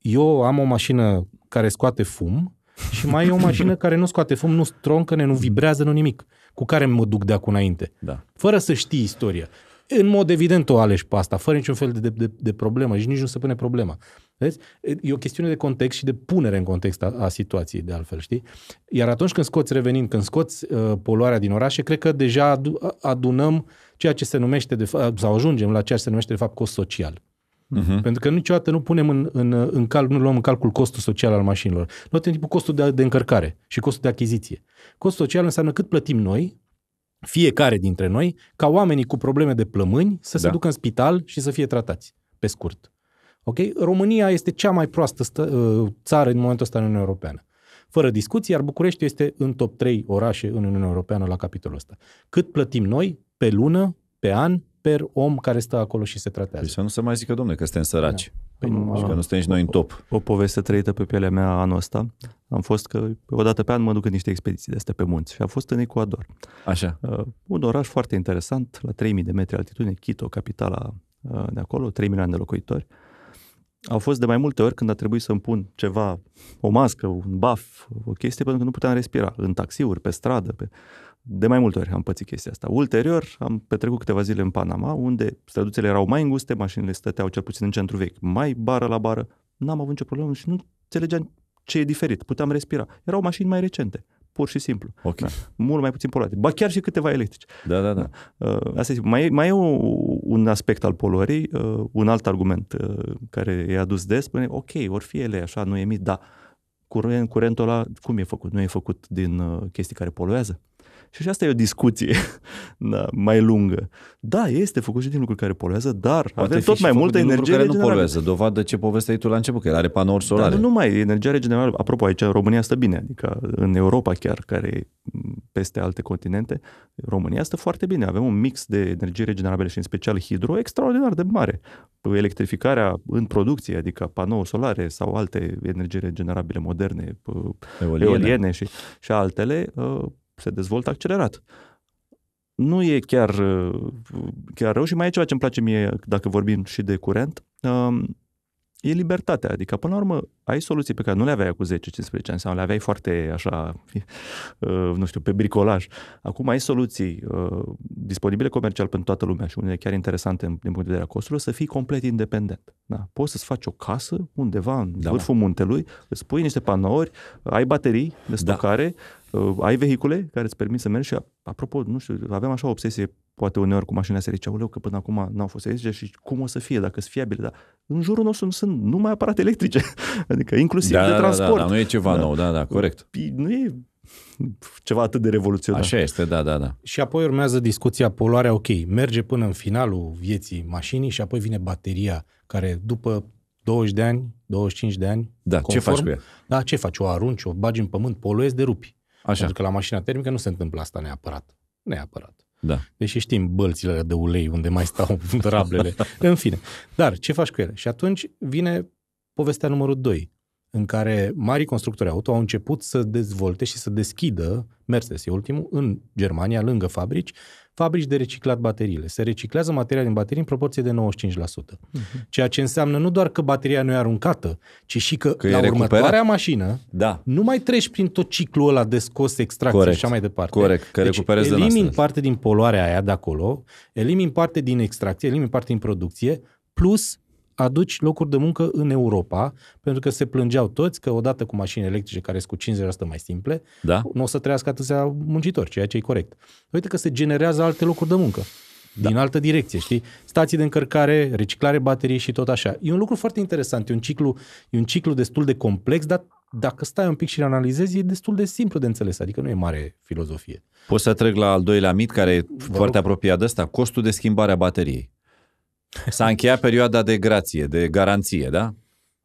B: eu am o mașină care scoate fum, și mai e o mașină care nu scoate fum, nu stroncă, nu vibrează, nu nimic, cu care mă duc de acum înainte. Da. Fără să știi istoria. În mod evident o alegi pe asta, fără niciun fel de, de, de problemă și nici nu se pune problema. Vezi? E o chestiune de context și de punere în context a, a situației, de altfel, știi? Iar atunci când scoți revenind, când scoți uh, poluarea din orașe, cred că deja adunăm ceea ce se numește, de fa- sau ajungem la ceea ce se numește, de fapt, cost social. Uh-huh. Pentru că niciodată nu punem în, în, în cal, nu luăm în calcul costul social al mașinilor. Noi în tipul costul de, de încărcare și costul de achiziție. Costul social înseamnă cât plătim noi, fiecare dintre noi, ca oamenii cu probleme de plămâni să da. se ducă în spital și să fie tratați, pe scurt. Ok? România este cea mai proastă stă, ă, țară în momentul ăsta în Uniunea Europeană. Fără discuții, iar București este în top 3 orașe în Uniunea Europeană la capitolul ăsta. Cât plătim noi pe lună, pe an, per om care stă acolo și se tratează. Păi să nu se
C: mai zică, domne, că suntem da. săraci. Da. Păi și că nu suntem și noi în top. O poveste trăită pe pielea mea anul ăsta. Am fost că odată pe an mă duc în niște expediții de astea pe munți și a fost în Ecuador. Așa. Uh, un oraș foarte interesant, la 3000 de metri altitudine, Quito, capitala uh, de acolo, 3 milioane de locuitori. Au fost de mai multe ori când a trebuit să-mi pun ceva, o mască, un baf, o chestie, pentru că nu puteam respira. În taxiuri, pe stradă, pe... Uh, de mai multe ori am pățit chestia asta. Ulterior am petrecut câteva zile în Panama, unde străduțele erau mai înguste, mașinile stăteau cel puțin în centru vechi, mai bară la bară. N-am avut nicio problemă și nu înțelegeam ce e diferit. Puteam respira. Erau mașini mai recente pur și simplu. Okay. Da. Mult mai puțin poluate. Ba chiar și câteva electrice. Da, da, da. da. Uh, asta e, mai, mai e o, un aspect al poluării, uh, un alt argument uh, care e adus des, spune, ok, ori fi ele așa, nu emit, dar curent, curentul ăla cum e făcut? Nu e făcut din chestii care poluează. Și, asta e o discuție da, mai lungă. Da, este făcut și din lucruri care poluează, dar Poate avem tot mai multă energie care nu poluează.
A: Dovadă ce poveste ai tu la început, că el are panouri
C: solare. Dar nu numai, energia regenerabilă, apropo, aici România stă bine, adică în Europa chiar, care peste alte continente, România stă foarte bine. Avem un mix de energie regenerabile și în special hidro extraordinar de mare. Electrificarea în producție, adică panouri solare sau alte energie regenerabile moderne, eoliene, eoliene și, și altele, uh, se dezvoltă accelerat. Nu e chiar, chiar rău și mai e ceva ce îmi place mie, dacă vorbim și de curent, e libertatea. Adică, până la urmă, ai soluții pe care nu le aveai cu 10-15 ani sau le aveai foarte așa, uh, nu știu, pe bricolaj. Acum ai soluții uh, disponibile comercial pentru toată lumea și unele chiar interesante din punct de vedere a costurilor, să fii complet independent. Da. Poți să-ți faci o casă undeva în da, vârful muntelui, îți pui niște panouri, ai baterii de da. stocare, da. ai vehicule care îți permit să mergi și, apropo, nu știu, aveam așa o obsesie poate uneori cu mașina se zicea, că până acum n-au fost electrice și cum o să fie, dacă sunt fiabile, dar în jurul nostru nu sunt numai aparate electrice, adică inclusiv da, de da, transport. Da, da, nu e ceva
A: da. nou, da, da, corect. Nu e ceva atât de revoluționar. Așa este, da, da, da.
B: Și apoi urmează discuția poluarea, ok, merge până în finalul vieții mașinii și apoi vine bateria, care după 20 de ani, 25 de ani, da, conform, ce faci cu ea? Da, ce faci? O arunci, o bagi în pământ, poluezi de rupi. Așa. Pentru că la mașina termică nu se întâmplă asta neapărat. Neapărat. Da. Deși știm bălțile de ulei unde mai stau rablele. în fine. Dar ce faci cu ele? Și atunci vine povestea numărul 2 în care mari constructori auto au început să dezvolte și să deschidă, Mercedes e ultimul, în Germania, lângă fabrici, fabrici de reciclat bateriile. Se reciclează materia din baterii în proporție de 95%. Uh-huh. Mhm. Ceea ce înseamnă nu doar că bateria nu e aruncată, ci și că, că la următoarea recuperat. mașină da. nu mai treci prin tot ciclul ăla de scos, extracție Corect. și așa mai departe. Corect, că deci recuperezi elimin din parte din poluarea aia de acolo, elimin parte din extracție, elimin parte din producție, plus aduci locuri de muncă în Europa, pentru că se plângeau toți că odată cu mașini electrice care sunt cu 50% mai simple, da. nu o să trăiască atâția muncitori, ceea ce e corect. Uite că se generează alte locuri de muncă da. din altă direcție, știi? Stații de încărcare, reciclare baterii și tot așa. E un lucru foarte interesant, e un ciclu, e un ciclu destul de complex, dar dacă stai un pic și le analizezi, e destul de simplu de înțeles, adică nu e mare filozofie.
A: Poți să trec la al doilea mit, care e Vă foarte rog. apropiat de ăsta, costul de schimbare a bateriei. S-a încheiat perioada de grație, de garanție, da?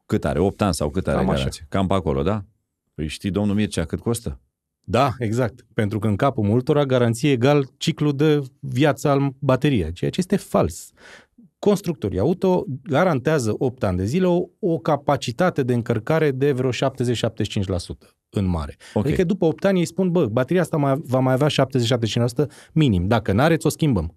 A: Cât are? 8 ani sau cât are Cam garanție? Așa. Cam pe acolo, da?
B: Păi știi, domnul Mircea, cât costă? Da, exact. Pentru că în capul multora garanție egal ciclu de viață al bateriei, ceea ce este fals. Constructorii auto garantează 8 ani de zile o, o capacitate de încărcare de vreo 70-75% în mare. Okay. Adică după 8 ani ei spun, bă, bateria asta mai, va mai avea 70-75% minim. Dacă n-areți, o schimbăm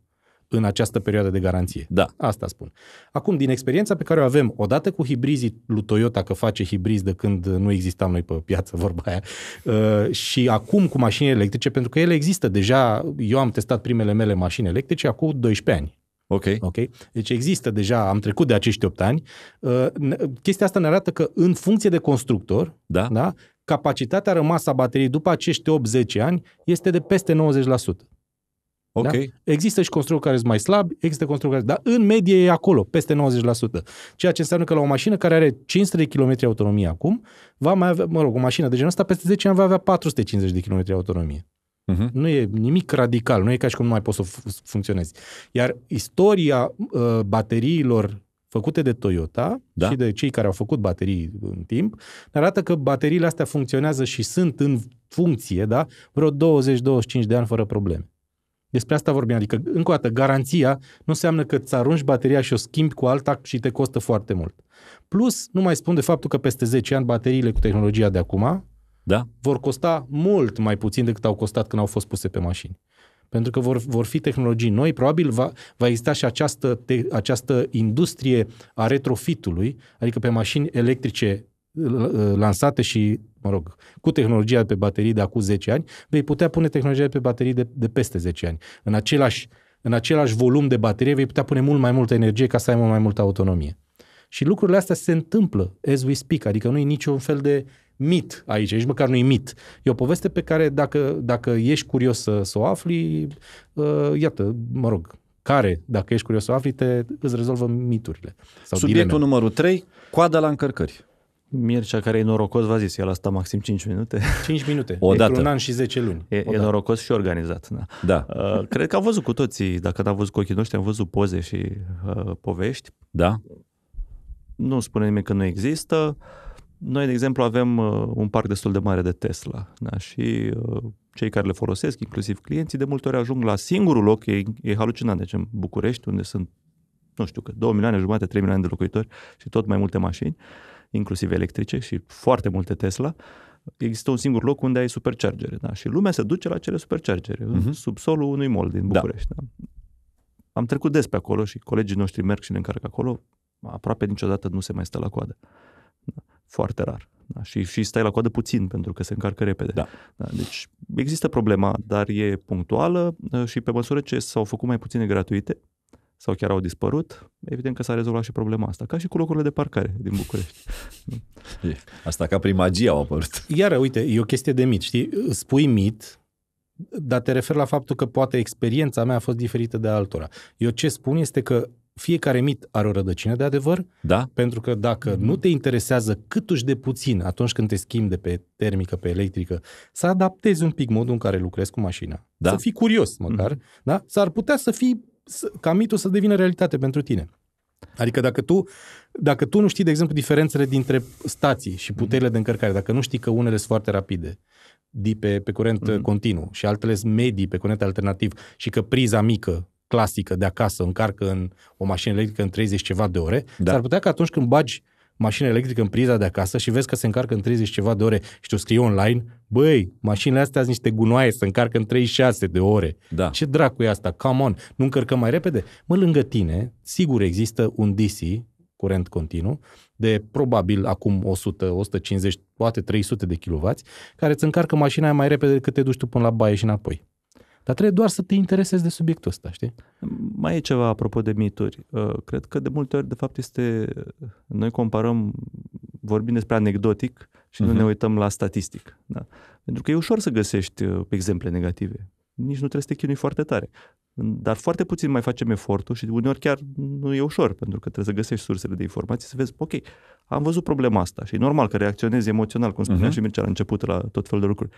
B: în această perioadă de garanție. Da. Asta spun. Acum, din experiența pe care o avem, odată cu hibrizii lui Toyota, că face hibriz de când nu existam noi pe piață, vorba aia, uh, și acum cu mașini electrice, pentru că ele există deja, eu am testat primele mele mașini electrice acum 12 ani. Ok. Ok. Deci există deja, am trecut de acești 8 ani. Uh, chestia asta ne arată că în funcție de constructor, da. Da, capacitatea rămasă a bateriei după acești 8-10 ani este de peste 90%. Okay. Da? Există și constructori care sunt mai slabi, există constructori care... Dar în medie e acolo, peste 90%. Ceea ce înseamnă că la o mașină care are 500 de km autonomie acum, va mai avea, mă rog, o mașină de genul ăsta peste 10 ani va avea 450 de km autonomie. Uh-huh. Nu e nimic radical, nu e ca și cum nu mai poți să funcționezi. Iar istoria uh, bateriilor făcute de Toyota da? și de cei care au făcut baterii în timp, ne arată că bateriile astea funcționează și sunt în funcție, da, vreo 20-25 de ani fără probleme. Despre asta vorbim. Adică, încă o dată, garanția nu înseamnă că îți arunci bateria și o schimbi cu alta și te costă foarte mult. Plus, nu mai spun de faptul că peste 10 ani bateriile cu tehnologia de acum da. vor costa mult mai puțin decât au costat când au fost puse pe mașini. Pentru că vor, vor fi tehnologii noi, probabil va, va exista și această, te, această industrie a retrofitului, adică pe mașini electrice lansate și, mă rog, cu tehnologia pe baterii de acum 10 ani, vei putea pune tehnologia pe baterii de, de peste 10 ani. În același, în același volum de baterie vei putea pune mult mai multă energie ca să ai mult mai multă autonomie. Și lucrurile astea se întâmplă as we speak, adică nu e niciun fel de mit aici, nici măcar nu e mit. E o poveste pe care dacă, dacă ești curios să, să o afli, uh, iată, mă rog, care, dacă ești curios să o afli, te, îți rezolvă miturile. Sau Subiectul
A: dileme. numărul 3, coada la încărcări.
B: Mircea, care e norocos, v-a zis, el a stat maxim
C: 5 minute. 5 minute, o dată un an și 10 luni. E, e norocos și organizat. Da. da. Uh, cred că am văzut cu toții, dacă n-am văzut cu ochii noștri, am văzut poze și uh, povești. Da. Nu spune nimeni că nu există. Noi, de exemplu, avem uh, un parc destul de mare de Tesla da? și uh, cei care le folosesc, inclusiv clienții, de multe ori ajung la singurul loc, e, e halucinant, deci în București, unde sunt, nu știu, că 2 milioane jumate, 3 milioane de locuitori și tot mai multe mașini. Uh, inclusiv electrice și foarte multe Tesla, există un singur loc unde ai superchargere. Da? Și lumea se duce la cele superchargere, uh-huh. în mhm. subsolul unui mall din da. București. Da. Da? Am trecut des pe acolo și colegii noștri merg și ne încarcă acolo. Aproape niciodată nu se mai stă la coadă. Da? Foarte rar. Da? Și, și stai la coadă puțin pentru că se încarcă repede. Da. Da? Deci există problema, dar e punctuală ă, și pe măsură ce s-au făcut mai puține gratuite, sau chiar au dispărut, evident că s-a rezolvat și problema
B: asta, ca și cu locurile de parcare din București. Asta ca prin magie au apărut. Iar, uite, e o chestie de mit, știi? Spui mit, dar te refer la faptul că poate experiența mea a fost diferită de altora. Eu ce spun este că fiecare mit are o rădăcină de adevăr, da? pentru că dacă mm-hmm. nu te interesează câtuși de puțin atunci când te schimbi de pe termică pe electrică, să adaptezi un pic modul în care lucrezi cu mașina. Da? Să fii curios măcar, mm-hmm. da? S-ar putea să fii ca mitul să devină realitate pentru tine. Adică dacă tu, dacă tu nu știi, de exemplu, diferențele dintre stații și mhm. puterile mm-hmm. de încărcare, dacă nu știi că unele sunt foarte rapide, di pe, pe curent mm-hmm. continuu și altele sunt medii pe curent alternativ și că priza mică clasică de acasă încarcă în o mașină electrică în 30 ceva de ore, da. s-ar putea că atunci când bagi uh, mașină electrică în priza de acasă și vezi că se încarcă în 30 ceva de ore și tu scrii online, băi, mașinile astea sunt niște gunoaie, se încarcă în 36 de ore. Da. Ce dracu e asta? Come on, nu încărcăm mai repede? Mă, lângă tine, sigur există un DC, curent continuu, de probabil acum 100, 150, poate 300 de kW, care îți încarcă mașina mai repede decât te duci tu până la baie și înapoi. Dar trebuie doar să te interesezi de subiectul ăsta, știi? Mai e ceva apropo de mituri. Uh, cred că de multe ori, de fapt,
C: este... Noi comparăm, vorbim despre anecdotic și uh-huh. nu ne mhm. uităm la statistic. Da? Pentru că e ușor să găsești uh, exemple negative. Nici nu trebuie să te chinui foarte tare. Dar foarte puțin mai facem efortul și uneori chiar nu e ușor, pentru că trebuie să găsești sursele de informații, să vezi, ok, am văzut problema asta și e normal că reacționezi emoțional, cum spunea uh-huh. și Mircea la început la tot felul de lucruri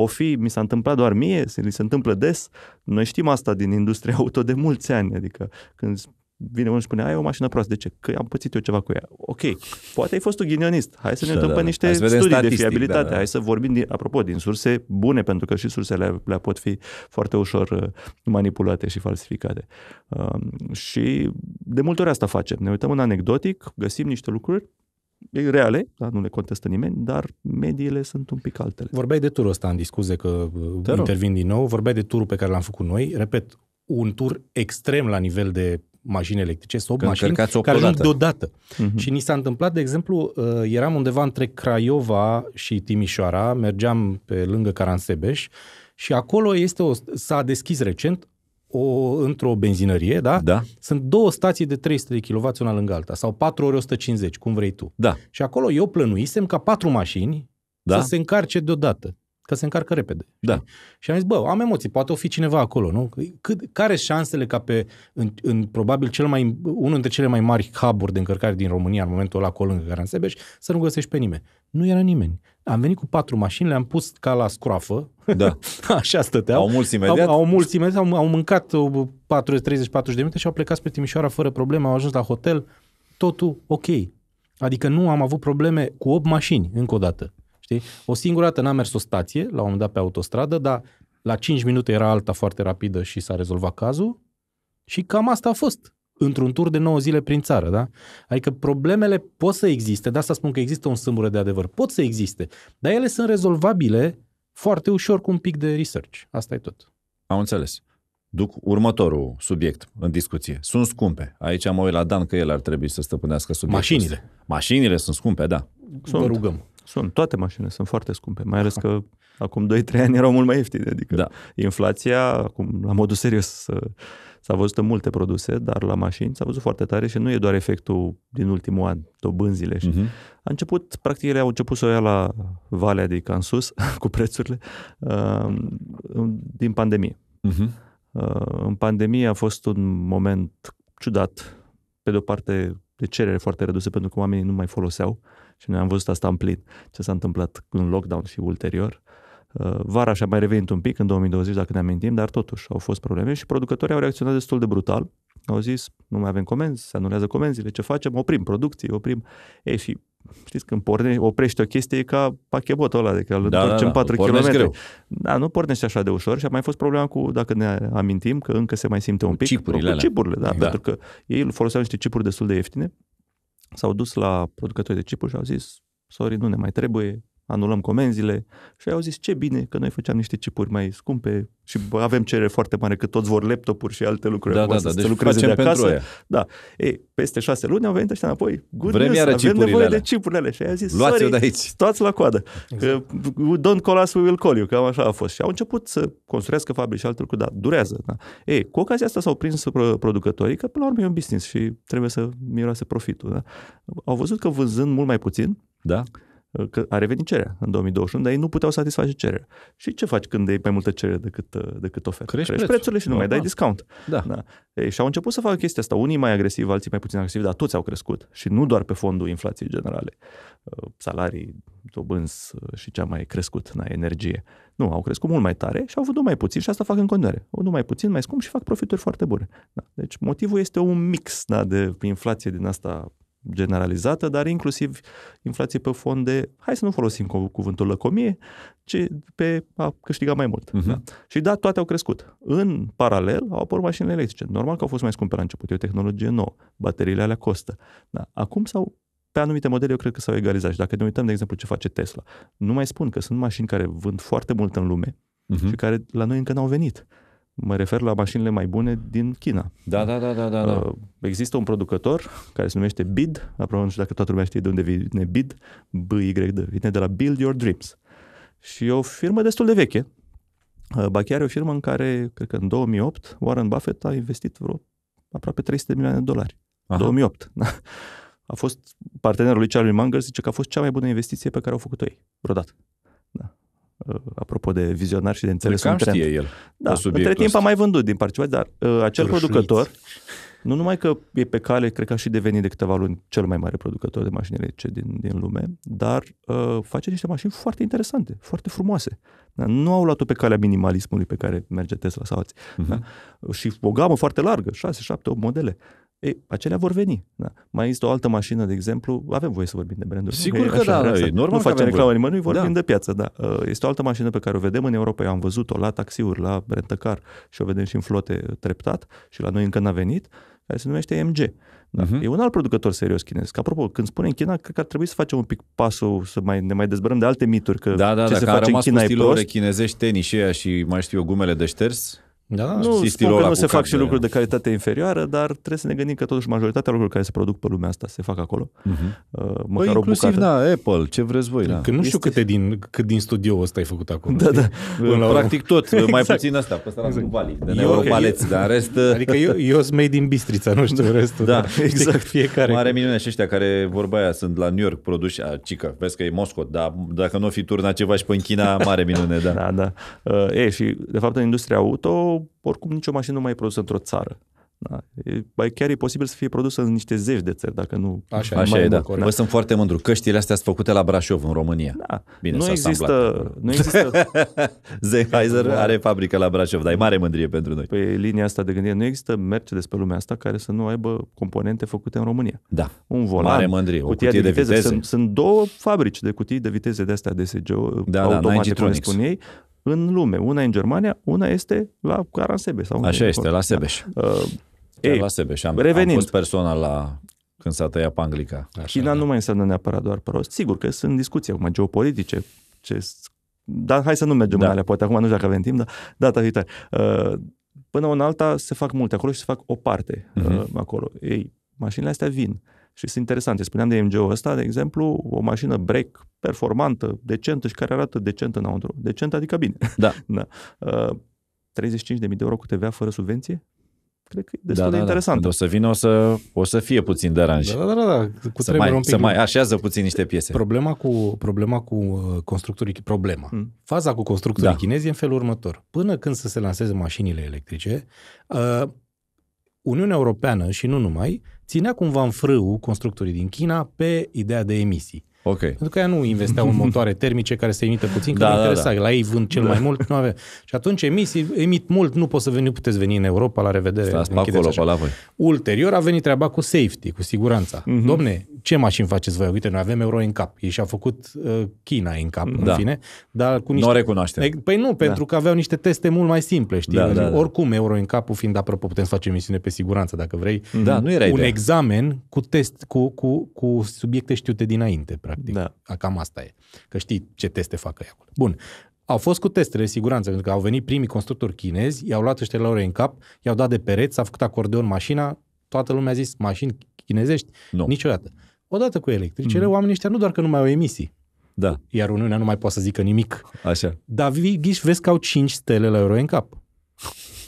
C: o fi, mi s-a întâmplat doar mie, se, li se întâmplă des, noi știm asta din industria auto de mulți ani, adică când vine unul și spune, ai o mașină proastă, de ce? Că am pățit eu ceva cu ea. Ok, poate ai fost un ghinionist, hai să ne uităm da, pe da. niște studii de fiabilitate, da, da. hai să vorbim, din, apropo, din surse bune, pentru că și sursele le pot fi foarte ușor uh, manipulate și falsificate. Uh, și de multe ori asta facem, ne uităm în anecdotic, găsim niște lucruri reale, da, nu le contestă nimeni, dar mediile sunt
B: un pic altele. Vorbeai de turul ăsta, în discuze că uh, Te intervin din nou, vorbeai de turul pe care l-am făcut noi, repet, un tur extrem la nivel de mașini electrice, sub mașini, care ajung deodată. Uh-huh. Și ni s-a întâmplat, de exemplu, uh, eram undeva între Craiova și Timișoara, mergeam pe lângă Caransebeș și acolo este o, s-a deschis recent o, într-o benzinărie, da? da? Sunt două stații de 300 de kW una lângă alta sau 4 ori 150, cum vrei tu. Da. Și acolo eu plănuisem ca patru mașini da. să se încarce deodată, că se încarcă repede. Da. Și am zis, bă, am emoții, poate o fi cineva acolo, nu? Cât, care șansele ca pe, în, în probabil cel mai, unul dintre cele mai mari hub de încărcare din România în momentul ăla acolo în sebeș, să nu găsești pe nimeni? Nu era nimeni. Am venit cu patru mașini, le-am pus ca la scroafă. Da. Așa stăteau. Au mulți imediat. Au, au mulți imediat, au, au mâncat 30-40 uh, de minute și au plecat spre Timișoara fără probleme, au ajuns la hotel. Totul ok. Adică nu am avut probleme cu 8 mașini, încă o dată. Știi? O singură dată n-am mers o stație, la un moment dat pe autostradă, dar la 5 minute era alta foarte rapidă și s-a rezolvat cazul. Și cam asta a fost într-un tur de 9 zile prin țară, da? Adică problemele pot să existe, de asta spun că există un sâmbură de adevăr, pot să existe, dar ele sunt rezolvabile foarte ușor cu un pic de research. Asta e tot. Am înțeles.
A: Duc următorul subiect în discuție. Sunt scumpe. Aici mă uit la Dan că el ar trebui să stăpânească
C: subiectul. Mașinile. Ăsta. Mașinile sunt scumpe, da. Sunt. Vă rugăm. Sunt. Toate mașinile sunt foarte scumpe, mai ales că acum 2-3 ani erau mult mai ieftine. Adică da. inflația, acum la modul serios S-a văzut în multe produse, dar la mașini s-a văzut foarte tare și nu e doar efectul din ultimul an, dobânzile. Și uh-huh. A început, practic, ele au început să o ia la Valea, adică în sus, cu prețurile, um, din pandemie. Uh-huh. în pandemie a fost un moment ciudat. Pe de o parte, de cerere foarte redusă pentru că oamenii nu mai foloseau și noi am văzut asta în plin, ce s-a întâmplat în lockdown și ulterior. Uh, Uh, vara și-a mai revenit un pic în 2020, dacă ne amintim, dar totuși au fost probleme și producătorii au reacționat destul de brutal. Au zis, nu mai avem comenzi, se anulează comenzile, ce facem? Oprim producții, oprim. E, și știți, când pornești, oprești o chestie e ca pachebotul ăla, de adică îl da, întorcem da, da, 4 km. Greu. Da, nu pornești așa de ușor și a mai fost problema cu, dacă ne amintim, că încă se mai simte un pic. Cipurile cu cipurile, da, da, pentru că ei foloseau niște cipuri destul de ieftine, s-au dus la producători de cipuri și au zis, sorry, nu ne mai trebuie, anulăm comenzile și au zis ce bine că noi făceam niște chipuri mai scumpe și avem cerere foarte mare că toți vor laptopuri și alte lucruri. Da, da, da, deci lucreze de acasă. Aia. Da. Ei, peste șase luni au venit ăștia înapoi. Good Vrem news, avem nevoie alea. de chipurile alea. Și ai zis, luați sorry, de aici. stați la coadă. Exact. Don't call us, we will call you. Cam așa a fost. Și au început să construiască fabrici și alte lucruri. dar durează. Da. Ei, cu ocazia asta s-au prins producătorii că până la urmă e un business și trebuie să miroase profitul. Da. Au văzut că vânzând mult mai puțin, da că a revenit cererea în 2021, dar ei nu puteau satisface cererea. Și ce faci când e mai multă cerere decât, uh, decât ofertă? Crești, Crești prețurile și nu mai dai discount. Da. da. Ei, și au început să facă chestia asta, unii mai agresiv, alții mai puțin agresiv, dar toți au crescut și nu doar pe fondul inflației generale. Uh, salarii, dobânzi uh, și cea mai crescut, na, energie. Nu, au crescut mult mai tare și au văzut mai puțin și asta fac în continuare. Nu mai puțin, mai scump și fac profituri foarte bune. Da. Deci motivul este un mix da, de inflație din asta generalizată, dar inclusiv inflație pe fond de, hai să nu folosim cuvântul lăcomie, ci pe a câștiga mai mult. Uh-huh. Da? Și da, toate au crescut. În paralel au apărut mașinile electrice. Normal că au fost mai scumpe la început, e o tehnologie nouă, bateriile alea costă. Da? Acum sau pe anumite modele eu cred că s-au egalizat. Și dacă ne uităm, de exemplu, ce face Tesla, nu mai spun că sunt mașini care vând foarte mult în lume uh-huh. și care la noi încă n-au venit. Mă refer la mașinile mai bune din China. Da, da, da, da, da. da. Uh, există un producător care se numește BID, aproape nu știu dacă toată lumea știe de unde vine BID, B-Y-D, vine de la Build Your Dreams. Și e o firmă destul de veche, uh, ba chiar e o firmă în care, cred că în 2008, Warren Buffett a investit vreo aproape 300 de milioane de dolari. Aha. 2008. A fost partenerul lui Charlie Munger, zice că a fost cea mai bună investiție pe care au făcut-o ei, vreodată. Uh, apropo de vizionar și de înțeles un trend. Știe el da, între timp ăsta. a mai vândut din partea, dar uh, acel Târșuiți. producător, nu numai că e pe cale, cred că a și devenit de câteva luni cel mai mare producător de mașini electrice din, din lume, dar uh, face niște mașini foarte interesante, foarte frumoase. Da? Nu au luat-o pe calea minimalismului pe care merge Tesla sau alții. Uh-huh. Da? Și o gamă foarte largă, 6, 7, 8 modele ei, acelea vor veni. Da. Mai este o altă mașină, de exemplu, avem voie să vorbim de branduri. Sigur că, că da, da, e normal Nu facem reclamă nimănui, vorbim da. de piață, da. Uh, este o altă mașină pe care o vedem în Europa, eu am văzut-o la taxiuri, la rentăcar și o vedem și în flote uh, treptat și la noi încă n-a venit, care se numește MG. Da. Uh-huh. E un alt producător serios chinez. Că, apropo, când spune în China, cred că ar trebui să facem un pic pasul, să mai, ne mai dezbrăm de alte mituri, că da, da, ce da, se face în China e
A: chinezești, tenis și mai știu eu, gumele de șters. Da, nu spun că nu se
C: fac și de... lucruri de calitate inferioară, dar trebuie să ne gândim că totuși majoritatea lucrurilor care se produc pe lumea asta se fac
B: acolo. Uh-huh. măcar păi, inclusiv, o bucată. da, Apple, ce vreți voi. Da. Că nu știu este... câte din, cât din studio ăsta ai făcut acolo. Da, da. Până Practic tot, exact. mai puțin asta, pe
A: ăsta exact. Bali, de neuropaleți, okay. dar rest... Adică eu,
B: eu sunt made din Bistrița, nu știu restul. da, da. exact. Fiecare. Mare minune și
A: ăștia care vorba aia sunt la New York produși, a, cică, vezi că e Moscot. dar dacă nu o fi turna ceva și pe
C: în China, mare minune, da. da, da. Uh, e, și de fapt în industria auto oricum nicio mașină nu mai e produsă într-o țară. Da. E, chiar e posibil să fie produsă în niște zeci de țări, dacă nu... Așa, așa mai e, da. Vă Vă sunt
A: foarte mândru. Căștile astea sunt făcute la Brașov, în România. Da. Bine, nu, există,
C: nu există... Zeheiser da. are fabrică
A: la Brașov, dar e mare mândrie
C: pentru noi. Pe păi, linia asta de gândire, nu există Mercedes pe lumea asta care să nu aibă componente făcute în România. Da. Un volan, mare mândrie, o cutie de, de viteze. viteze. Sunt, sunt două fabrici de cutii de viteze de astea DSG, da, automate, da, cum spun ei în lume. Una în Germania, una este la Sebeș. Sau Așa este, acolo.
A: la Sebeș. Da. Uh, ei, la Sebeș. Am, revenind, am fost persoana la când s-a tăiat
C: panglica. Așa, China da. nu mai înseamnă neapărat doar prost. Sigur că sunt discuții acum geopolitice, ce... dar hai să nu mergem da. în alea, poate acum nu știu dacă avem timp, dar data viitoare. Uh, până în alta se fac multe acolo și se fac o parte uh-huh. uh, acolo. Ei, mașinile astea vin. Uh, și sunt interesante. Spuneam de MG-ul ăsta, de exemplu, o mașină break performantă, decentă și care arată decent înăuntru. Decent adică bine. Da. da. Uh, 35.000 de euro cu TVA fără
B: subvenție? Cred că e da, destul da, de da, da. interesant. Da.
A: O să vină, o să, o să fie puțin deranj. Da, da,
B: da. da. Cu să, mai, un pic. să mai
A: așează puțin niște piese.
B: Problema cu, problema cu uh, constructorii, problema. Hmm. Faza cu constructorii da. chinezi e în felul următor. Până când să se lanseze mașinile electrice, uh, Uniunea Europeană și nu numai, ținea cumva în frâu constructorii din China pe ideea de emisii. Okay. Pentru că ea nu investeau în motoare termice care se emită puțin, că da, nu da, interesa. Da. La ei vând cel da. mai mult, nu avea. Și atunci emisii, emit mult, nu, poți să veni, nu puteți veni în Europa, la revedere. Stați acolo, pe la voi. Ulterior a venit treaba cu safety, cu siguranța. Mm-hmm. Domne, ce mașini faceți voi? Uite, noi avem euro în cap. Ei și a făcut uh, China în cap, da. în fine. Dar cu niște... Nu o recunoaște. Păi nu, da. pentru da. că aveau niște teste mult mai simple, știi? Da, da, da. Oricum, euro în capul fiind, apropo, putem să facem misiune pe siguranță, dacă vrei. Da, nu era Un idea. examen cu test, cu, cu, cu subiecte știute dinainte, practic. Da. Cam asta e. Că știi ce teste fac ei acolo. Bun. Au fost cu testele de siguranță, pentru că au venit primii constructori chinezi, i-au luat ăștia la în cap, i-au dat de pereți, s-a făcut acordeon mașina, toată lumea a zis mașini chinezești? Nu. Niciodată. Odată cu electricele, mm-hmm. oamenii ăștia nu doar că nu mai au emisii, da. iar Uniunea nu mai poate să zică nimic. Așa. Dar vii, ghiși, vezi că au 5 stele la euro în cap.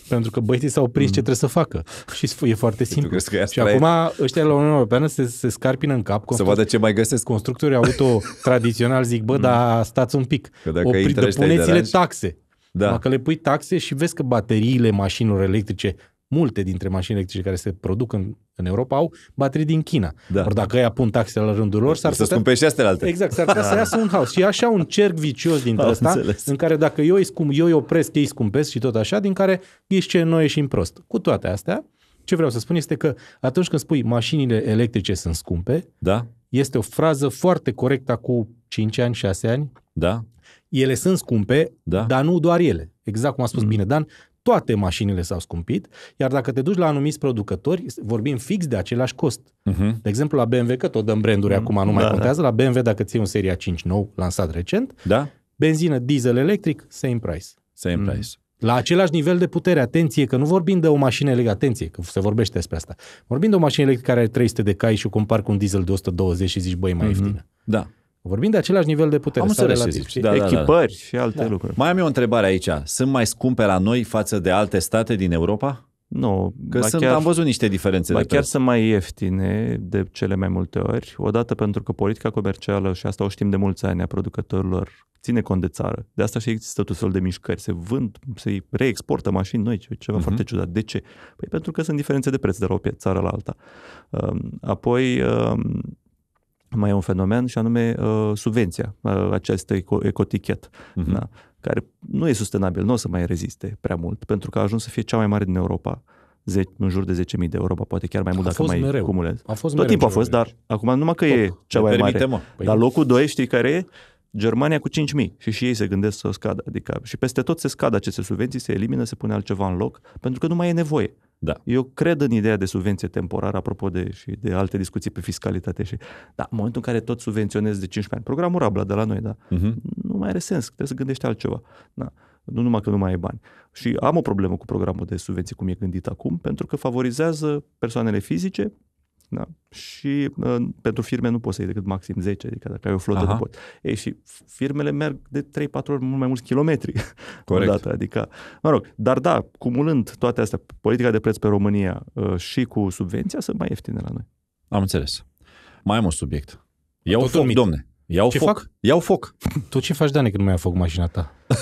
B: Pentru că băieții s-au prins mm. ce trebuie să facă. Și e foarte simplu. Și acum ăștia la Uniunea Europeană se, se scarpină în cap. Să vadă ce mai găsesc. Constructorii auto tradițional zic, bă, mm. dar stați un pic. Opri, puneți-le taxe. Da. Dacă le pui taxe și vezi că bateriile mașinilor electrice multe dintre mașini electrice care se produc în, în Europa au baterii din China. Da. Ori dacă ei pun taxele la rândul lor, s-ar să putea...
A: scumpește astea Exact, s-ar putea să iasă
B: un haos. Și e așa un cerc vicios dintre ăsta, în care dacă eu îi, scum, eu îi opresc, ei scumpesc și tot așa, din care ești ce noi ieșim prost. Cu toate astea, ce vreau să spun este că atunci când spui mașinile electrice sunt scumpe, da. este o frază foarte corectă cu 5 ani, 6 ani. Da. Ele sunt scumpe, da. dar nu doar ele. Exact cum a spus mm. bine Dan, toate mașinile s-au scumpit, iar dacă te duci la anumiți producători, vorbim fix de același cost. Uh-huh. De exemplu, la BMW, că tot dăm branduri uh-huh. acum, nu mai da, da. contează, la BMW dacă ții un seria 5 nou, lansat recent, da? benzină, diesel electric, same price. Same mm. price. La același nivel de putere, atenție, că nu vorbim de o mașină electrică, atenție, că se vorbește despre asta. Vorbim de o mașină electrică care are 300 de cai și o compar cu un diesel de 120 și zici, băi, mai uh-huh. ieftină. Da. Vorbim de același nivel de putere. Am înțeles ce zici. Da, da, da, Echipări da, da. și alte da. lucruri.
A: Mai am eu o întrebare aici. Sunt mai scumpe la noi față de alte state din Europa?
C: Nu. Că sunt, chiar, am văzut niște diferențe. Ba de chiar sunt mai ieftine de cele mai multe ori. Odată pentru că politica comercială, și asta o știm de mulți ani, a producătorilor, ține cont de țară. De asta și există tot felul de mișcări. Se vând, se reexportă mașini noi, ceva uh-huh. foarte ciudat. De ce? Păi pentru că sunt diferențe de preț de la o țară la alta. Apoi, mai e un fenomen și anume uh, subvenția, uh, această eco- ecotichet, uh-huh. da? care nu e sustenabil, nu o să mai reziste prea mult, pentru că a ajuns să fie cea mai mare din Europa. ze- în jur de 10.000 de euro, poate chiar mai mult a dacă mai mereu. cumulez. A fost Tot timpul a fost, dar acum numai că Tot, păi, e cea mai mare. Mă. Păi dar locul 2, știi care e? Germania cu 5.000 și și ei se gândesc să o scadă. Adică și peste tot se scadă aceste subvenții, se elimină, se pune altceva în loc, pentru că nu mai e nevoie. Da. Eu cred în ideea de subvenție temporară, apropo de, și de alte discuții pe fiscalitate. Și, da, în momentul în care tot subvenționezi de 15 ani, programul Rabla de la noi, da, uh-huh. nu mai are sens, trebuie să gândești altceva. Da. Nu numai că nu mai ai bani. Și am o problemă cu programul de subvenții cum e gândit acum, pentru că favorizează persoanele fizice da? Și uh, pentru firme nu poți să iei decât maxim 10, adică dacă ai o flotă Aha. de poți. Ei, și firmele merg de 3-4 ori mult mai mulți kilometri. Corect. Odată, adică, mă rog, dar da, cumulând toate astea, politica de preț pe România uh, și cu subvenția, sunt mai ieftine la noi. Am înțeles. Mai am un subiect. Eu Tot
A: foc, domne. Iau ce foc. Fac?
C: Iau foc. Tu ce faci, Dani, când nu mai foc
B: mașina ta?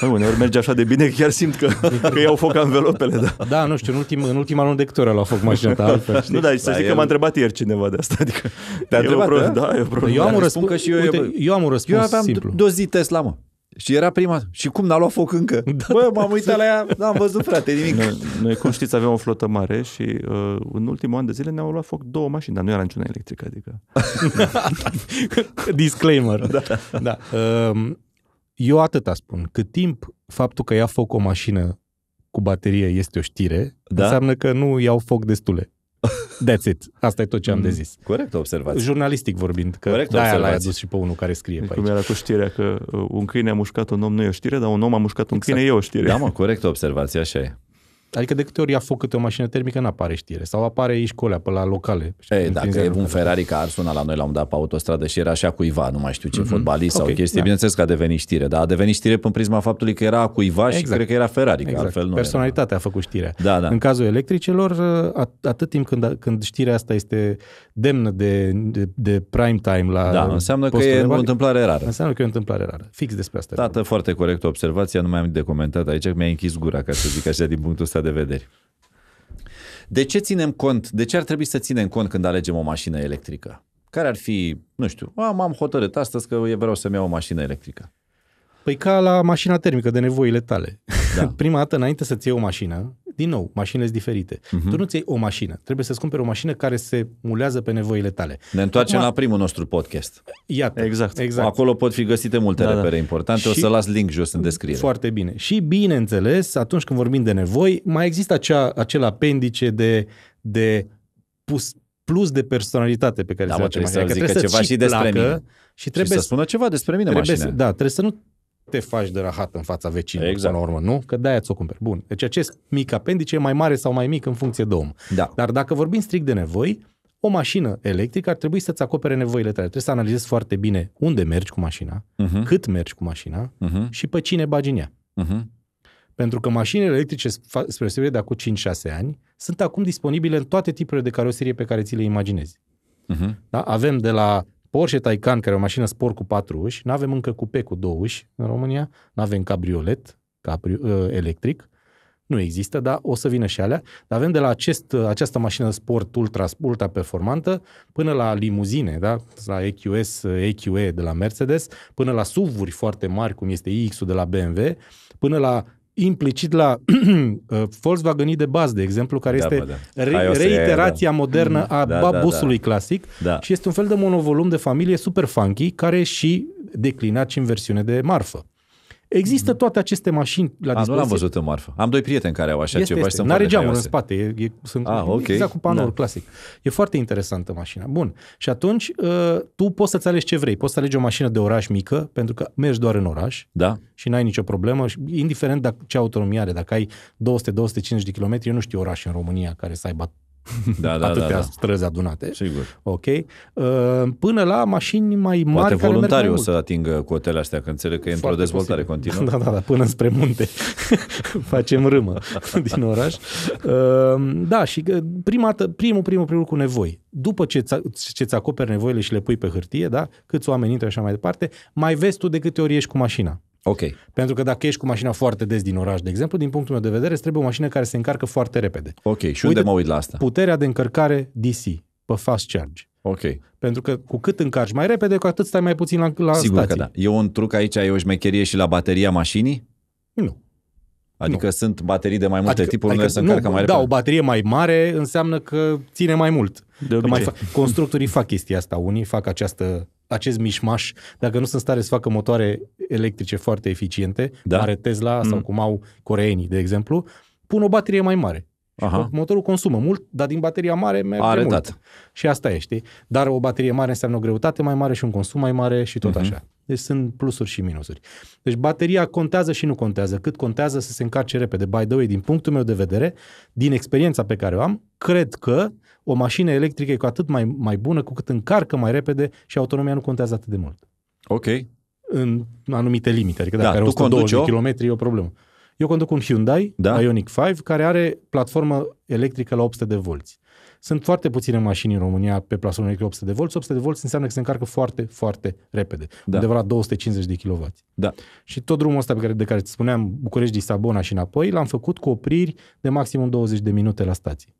C: Păi, uneori merge așa de bine, chiar simt că, că iau foc anvelopele,
B: da. Da, nu știu, în, ultim, în ultima lună de câte ori a luat foc mașina ta, altfel, știi? Nu, da, să zic el... că m-a
C: întrebat ieri cineva de asta, adică... Te-a întrebat, da? da? E o Eu am un răspuns, eu, uite, eu am un răspuns eu aveam simplu.
B: două zi Tesla,
A: mă. Și era prima. Și cum n-a luat foc încă? Da, Bă, m-am uitat la ea, n-am văzut, frate, nimic. Noi,
C: noi cum știți, aveam o flotă mare și uh, în ultimul an de zile ne-au luat foc două mașini, dar nu era niciuna electrică, adică...
B: Disclaimer. Da. da. Uh, eu atâta spun. Cât timp faptul că ia foc o mașină cu baterie este o știre, da? înseamnă că nu iau foc destule. That's it. Asta e tot ce am de mm. zis. Corect observație. Jurnalistic vorbind, că Corect observație. aia l-ai adus și pe unul care scrie deci pe aici. Cum era cu știrea că uh,
C: un câine a mușcat un om nu e o știre, dar un om a mușcat un exact. câine e o știre. Da, mă, corect observație, așa e.
B: Adică de câte ori ia foc câte o mașină termică, nu apare știre. Sau apare aici colea pe la locale. Ei, dacă e un
A: Ferrari ca Arsuna la noi la un dat pe autostradă și era așa cuiva, nu mai știu ce, mm-hmm. fotbalist okay, sau chestie, da. bineînțeles că a devenit știre, dar a devenit știre prin prisma faptului că era cuiva exact. și cred că era Ferrari, exact. că altfel nu Personalitatea era. a făcut știrea.
B: Da, da. În cazul electricelor, atât timp când, când știrea asta este demnă de, de, de prime time la Da, înseamnă că e o întâmplare rară. Înseamnă că e o întâmplare rară. Fix despre asta.
A: Tată, foarte corect observația, nu mai am de comentat aici, mi-a închis gura, ca să zic așa, din punctul ăsta de vederi. De ce ținem cont, de ce ar trebui să ținem cont când alegem o mașină electrică? Care ar fi, nu știu, am, am hotărât astăzi că vreau să-mi iau o mașină electrică.
B: Păi ca la mașina termică, de nevoile tale. Da. Prima dată, înainte să-ți iei o mașină, din nou, mașinile sunt diferite. Uh-huh. Tu nu-ți iei o mașină, trebuie să-ți cumperi o mașină care se mulează pe nevoile tale.
A: Ne întoarcem Acum, la primul nostru podcast.
B: Iată. Exact. exact.
A: Acolo pot fi găsite multe da, da. repere da. importante, și, o să las link jos în descriere.
B: Foarte bine. Și bineînțeles, atunci când vorbim de nevoi, mai există acea, acel apendice de, de pus, plus de personalitate pe care da, se face trebuie Să că trebuie să ceva și despre placă, mine. Și trebuie și să spună ceva despre mine trebuie mașina. Să, da, trebuie să nu te faci de rahat în fața vecinului, exact. până la urmă, nu? Că de-aia ți-o cumperi. Bun. Deci acest mic apendice e mai mare sau mai mic în funcție de om. Da. Dar dacă vorbim strict de nevoi, o mașină electrică ar trebui să-ți acopere nevoile tale. Trebuie să analizezi foarte bine unde mergi cu mașina, uh-huh. cât mergi cu mașina uh-huh. și pe cine bagi în ea. Uh-huh. Pentru că mașinile electrice, spre deosebire de acum 5-6 ani, sunt acum disponibile în toate tipurile de caroserie pe care ți le imaginezi. Uh-huh. Da? Avem de la Porsche Taycan, care e o mașină sport cu patru uși, nu avem încă cupe cu două uși în România, nu avem cabriolet cabrio, uh, electric, nu există, dar o să vină și alea. Dar avem de la acest, uh, această mașină sport ultra, ultra performantă până la limuzine, da? la EQS, EQE uh, de la Mercedes, până la SUV-uri foarte mari, cum este iX-ul de la BMW, până la implicit la uh, Volkswagen de bază, de exemplu, care da, este da. Re- reiterația da. modernă a da, babusului da, da. clasic da. și este un fel de monovolum de familie super funky care și declinat și în versiune de marfă. Există mhm. toate aceste mașini la dispoziție. nu l-am văzut în
A: marfă. Am doi prieteni care au așa este, ceva este. și N-are geamuri în spate.
B: E, e, sunt ah, okay. exact cu panoul da. clasic. E foarte interesantă mașina. Bun. Și atunci uh, tu poți să-ți alegi ce vrei. Poți să alegi o mașină de oraș mică, pentru că mergi doar în oraș da. și n-ai nicio problemă. Indiferent dacă ce autonomie are, dacă ai 200-250 de kilometri, eu nu știu oraș în România care să aibă Da, da, Atâtea da, da. străzi adunate. Sigur. Ok. Uh, până la mașini mai mari. Poate care o să
A: atingă cotele astea, că înțeleg că e într-o dezvoltare posibil. continuă. Da, da,
B: da, până spre munte. Facem râmă din oraș. Uh, da, și prima, primul, primul, primul cu nevoi. După ce ți acoperi nevoile și le pui pe hârtie, da, câți oameni intră și așa mai departe, mai vezi tu de câte ori ieși cu mașina. Ok. Pentru că dacă ești cu mașina foarte des din oraș, de exemplu, din punctul meu de vedere, îți trebuie o mașină care se încarcă foarte repede. Ok, și Uite, unde mă uit la asta? Puterea de încărcare DC, pe fast charge. Ok. Pentru că cu cât încarci mai repede, cu atât stai mai puțin la, la Sigur stație. că da.
A: E un truc aici, e o șmecherie și la bateria mașinii? Nu. Adică nu. sunt baterii de mai multe adică, tipuri adică, unde se încarcă nu, mai da, repede. Da, o
B: baterie mai mare înseamnă că ține mai mult. De mai fa- constructorii fac chestia asta. Unii fac această, acest mișmaș. Dacă nu sunt stare să facă motoare electrice foarte eficiente, da. are Tesla mm. sau cum au coreenii, de exemplu, pun o baterie mai mare. Aha. Motorul consumă mult, dar din bateria mare merge Are mult. Dat. Și asta e, știi? Dar o baterie mare înseamnă o greutate mai mare și un consum mai mare și tot mm-hmm. așa. Deci sunt plusuri și minusuri. Deci bateria contează și nu contează. Cât contează să se încarce repede. By the way, din punctul meu de vedere, din experiența pe care o am, cred că o mașină electrică e cu atât mai, mai bună cu cât încarcă mai repede și autonomia nu contează atât de mult. Ok, în anumite limite. Adică dacă da, are 120 km e o problemă. Eu conduc un Hyundai da? Ioniq 5 care are platformă electrică la 800 de volți. Sunt foarte puține mașini în România pe platformă electrică 800 de volți. 800 de volți înseamnă că se încarcă foarte, foarte repede. Da. Undeva la 250 de kW. Da. Și tot drumul ăsta pe care, de care îți spuneam, București, Sabona și înapoi, l-am făcut cu opriri de maximum 20 de minute la stații.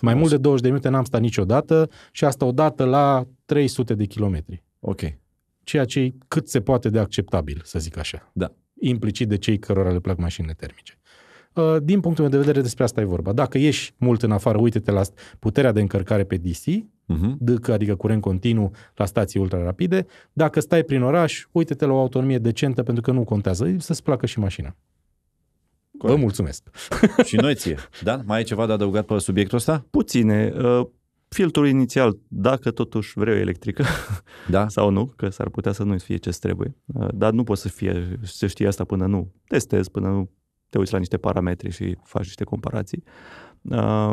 B: Mai mult de 20 de minute n-am stat niciodată și asta odată la 300 de kilometri. Ok ceea ce e cât se poate de acceptabil, să zic așa. Da. Implicit de cei cărora le plac mașinile termice. Uh, din punctul meu de vedere, despre asta e vorba. Dacă ieși mult în afară, uite-te la puterea de încărcare pe DC, uh-huh. Mhm. adică curent continuu la stații ultra-rapide. Dacă stai prin oraș, uite-te la o autonomie decentă, pentru că nu contează. Să-ți placă și mașina. Corect. Vă mulțumesc.
A: Și noi ție.
C: Dan, mai ai ceva de adăugat pe subiectul ăsta? Puține. Uh, filtrul inițial, dacă totuși vreau electrică da. sau nu, că s-ar putea să nu fie ce trebuie, uh, dar nu poți să, fie, să știi asta până nu testezi, până nu te uiți la niște parametri și faci niște comparații. Uh,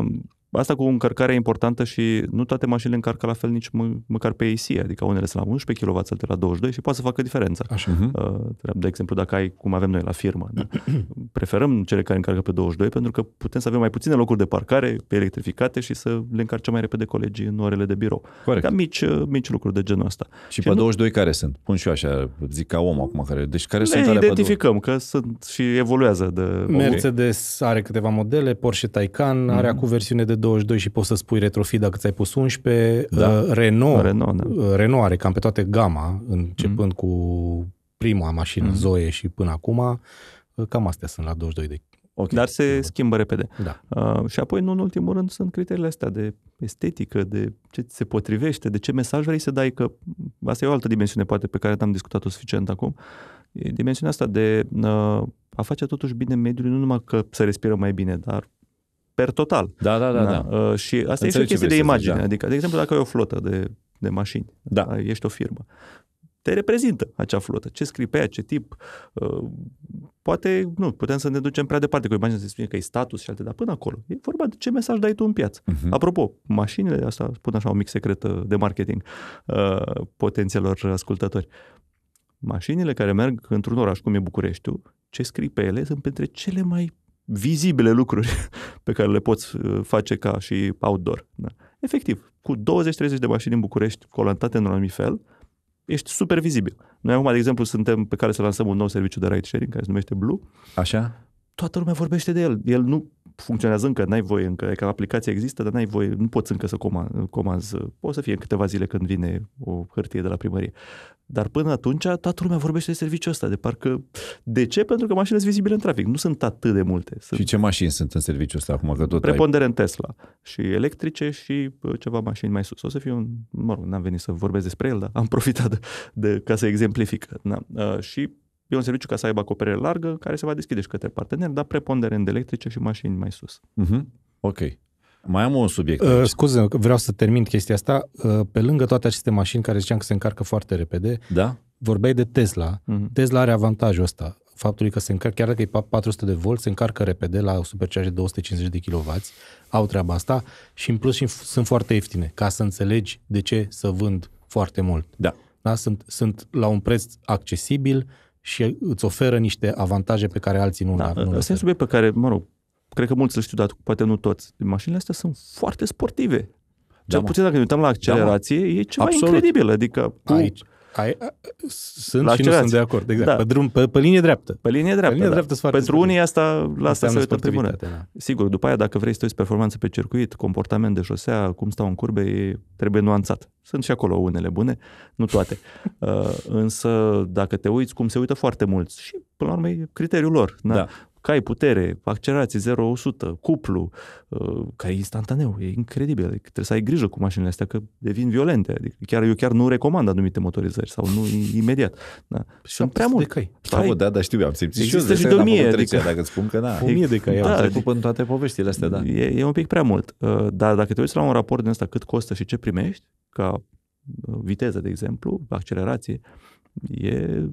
C: Asta cu încărcarea e importantă și nu toate mașinile încarcă la fel nici mă, măcar pe AC, adică unele sunt la 11 kW, altele la 22 și poate să facă diferența. Așa. Uh-huh. Uh, de exemplu, dacă ai, cum avem noi la firmă, da? preferăm cele care încarcă pe 22 pentru că putem să avem mai puține locuri de parcare pe electrificate și să le încarcem mai repede colegii în orele de birou. Corect. Ca mici, uh, mici lucruri de genul ăsta. Și, și pe
A: nu... 22 care sunt? Pun și eu așa, zic ca om acum, care, deci care
B: ne sunt identificăm,
C: că sunt și evoluează. De...
B: Mercedes okay. are câteva modele, Porsche Taycan mm-hmm. are acum versiune de 22 și poți să spui retrofit dacă ți-ai pus 11. Da. Uh, Renault, Renault, da. Uh, Renault are cam pe toate gama, începând mm cu prima mașină mm Zoe și până acum. Uh, cam astea sunt la 22 de
C: Okay. Dar se schimbă repede. Da. Uh, și apoi, nu în ultimul rând, sunt criteriile astea de estetică, de ce se potrivește, de ce mesaj vrei să dai, că asta e o altă dimensiune, poate, pe care n-am discutat-o suficient acum. E dimensiunea asta de uh, a face totuși bine mediului, nu numai că să respirăm mai bine, dar per total. Da, da, da. da. da. Uh, și asta Înțeleg și o chestie de imagine. Zici, da. Adică, de exemplu, dacă ai o flotă de, de mașini, da. ești o firmă, te reprezintă acea flotă. Ce scrii pe ea, ce tip. Uh, poate, nu, putem să ne ducem prea departe cu imaginea să spune că e status și alte, dar până acolo. E vorba de ce mesaj dai tu în piață. Uh-huh. Apropo, mașinile, asta spun așa un mic secret uh, de marketing uh, potențialor ascultători. Mașinile care merg într-un oraș cum e Bucureștiul, ce scrii pe ele sunt printre cele mai vizibile lucruri pe care le poți uh, face ca și outdoor. Da. Efectiv, cu 20-30 de mașini în București colantate în un anumit fel, ești super vizibil. Noi acum, de exemplu, suntem pe care să lansăm un nou serviciu de ride sharing care se numește Blue. Așa? Toată lumea vorbește de el. El nu funcționează încă, n-ai voie încă, că aplicația există, dar n-ai voie, nu poți încă să comanzi. O să fie în câteva zile când vine o hârtie de la primărie. Dar până atunci toată lumea vorbește de serviciul ăsta, de parcă... De ce? Pentru că mașinile sunt vizibile în trafic. Nu sunt atât de multe. Sunt... Și ce mașini sunt în serviciul ăsta acum? Că tot Preponderent ai... Tesla. Și electrice și uh, ceva mașini mai sus. O să fie un... Mă rog, n-am venit să vorbesc despre el, dar am profitat de, de ca să exemplific. Na. Uh, și E un serviciu ca să aibă acoperire largă, care se va deschide și către parteneri, dar preponderent de electrice și mașini mai sus. Uh-huh. Ok. Mai am un subiect. Uh,
B: scuze, vreau să termin chestia asta. Uh, pe lângă toate aceste mașini care ziceam că se încarcă foarte repede, da? vorbeai de Tesla. Uh-huh. Tesla are avantajul ăsta faptului că se încarcă, chiar dacă e 400 de volt, se încarcă repede la o supercharge de 250 de kW, au treaba asta și în plus și sunt foarte ieftine, ca să înțelegi de ce să vând foarte mult. Da. da? Sunt, sunt la un preț accesibil, și îți oferă niște avantaje pe care alții nu, da, au. le Asta
C: e subiect pe care, mă rog, cred că mulți îl știu, dar poate nu toți. Mașinile astea sunt foarte sportive. Da, Cel da, puțin dacă ne uităm la da, accelerație, da, e ceva Absolut. incredibil. Adică cu Aici. Ai, sunt la și nu sunt de acord, exact. Da. Pe, drum, pe, pe linie dreaptă. Pe linie dreaptă, pe linie da. dreaptă Pentru unii asta, la asta se uită pe bună. Da. Sigur, după aia, dacă vrei să te performanță pe circuit, comportament de șosea, cum stau în curbe, e, trebuie nuanțat. Sunt și acolo unele bune, nu toate. uh, însă, dacă te uiți, cum se uită foarte mulți și, până la urmă, e criteriul lor. Da? Da cai, putere, accelerație 0-100, cuplu, uh, care e instantaneu, e incredibil. Adică trebuie să ai grijă cu mașinile astea că devin violente. Adică chiar, eu chiar nu recomand anumite motorizări sau nu imediat. Da. Și păi Sunt prea mult. De cai. Păi da, da, da, știu, am simțit Există și de o mie. Adică... Dacă spun că na, da. o mie de cai, da, am adică... în toate poveștile astea, da. E, e un pic prea mult. Uh, dar dacă te uiți la un raport din asta cât costă și ce primești, ca uh,
B: viteză, de exemplu, accelerație, e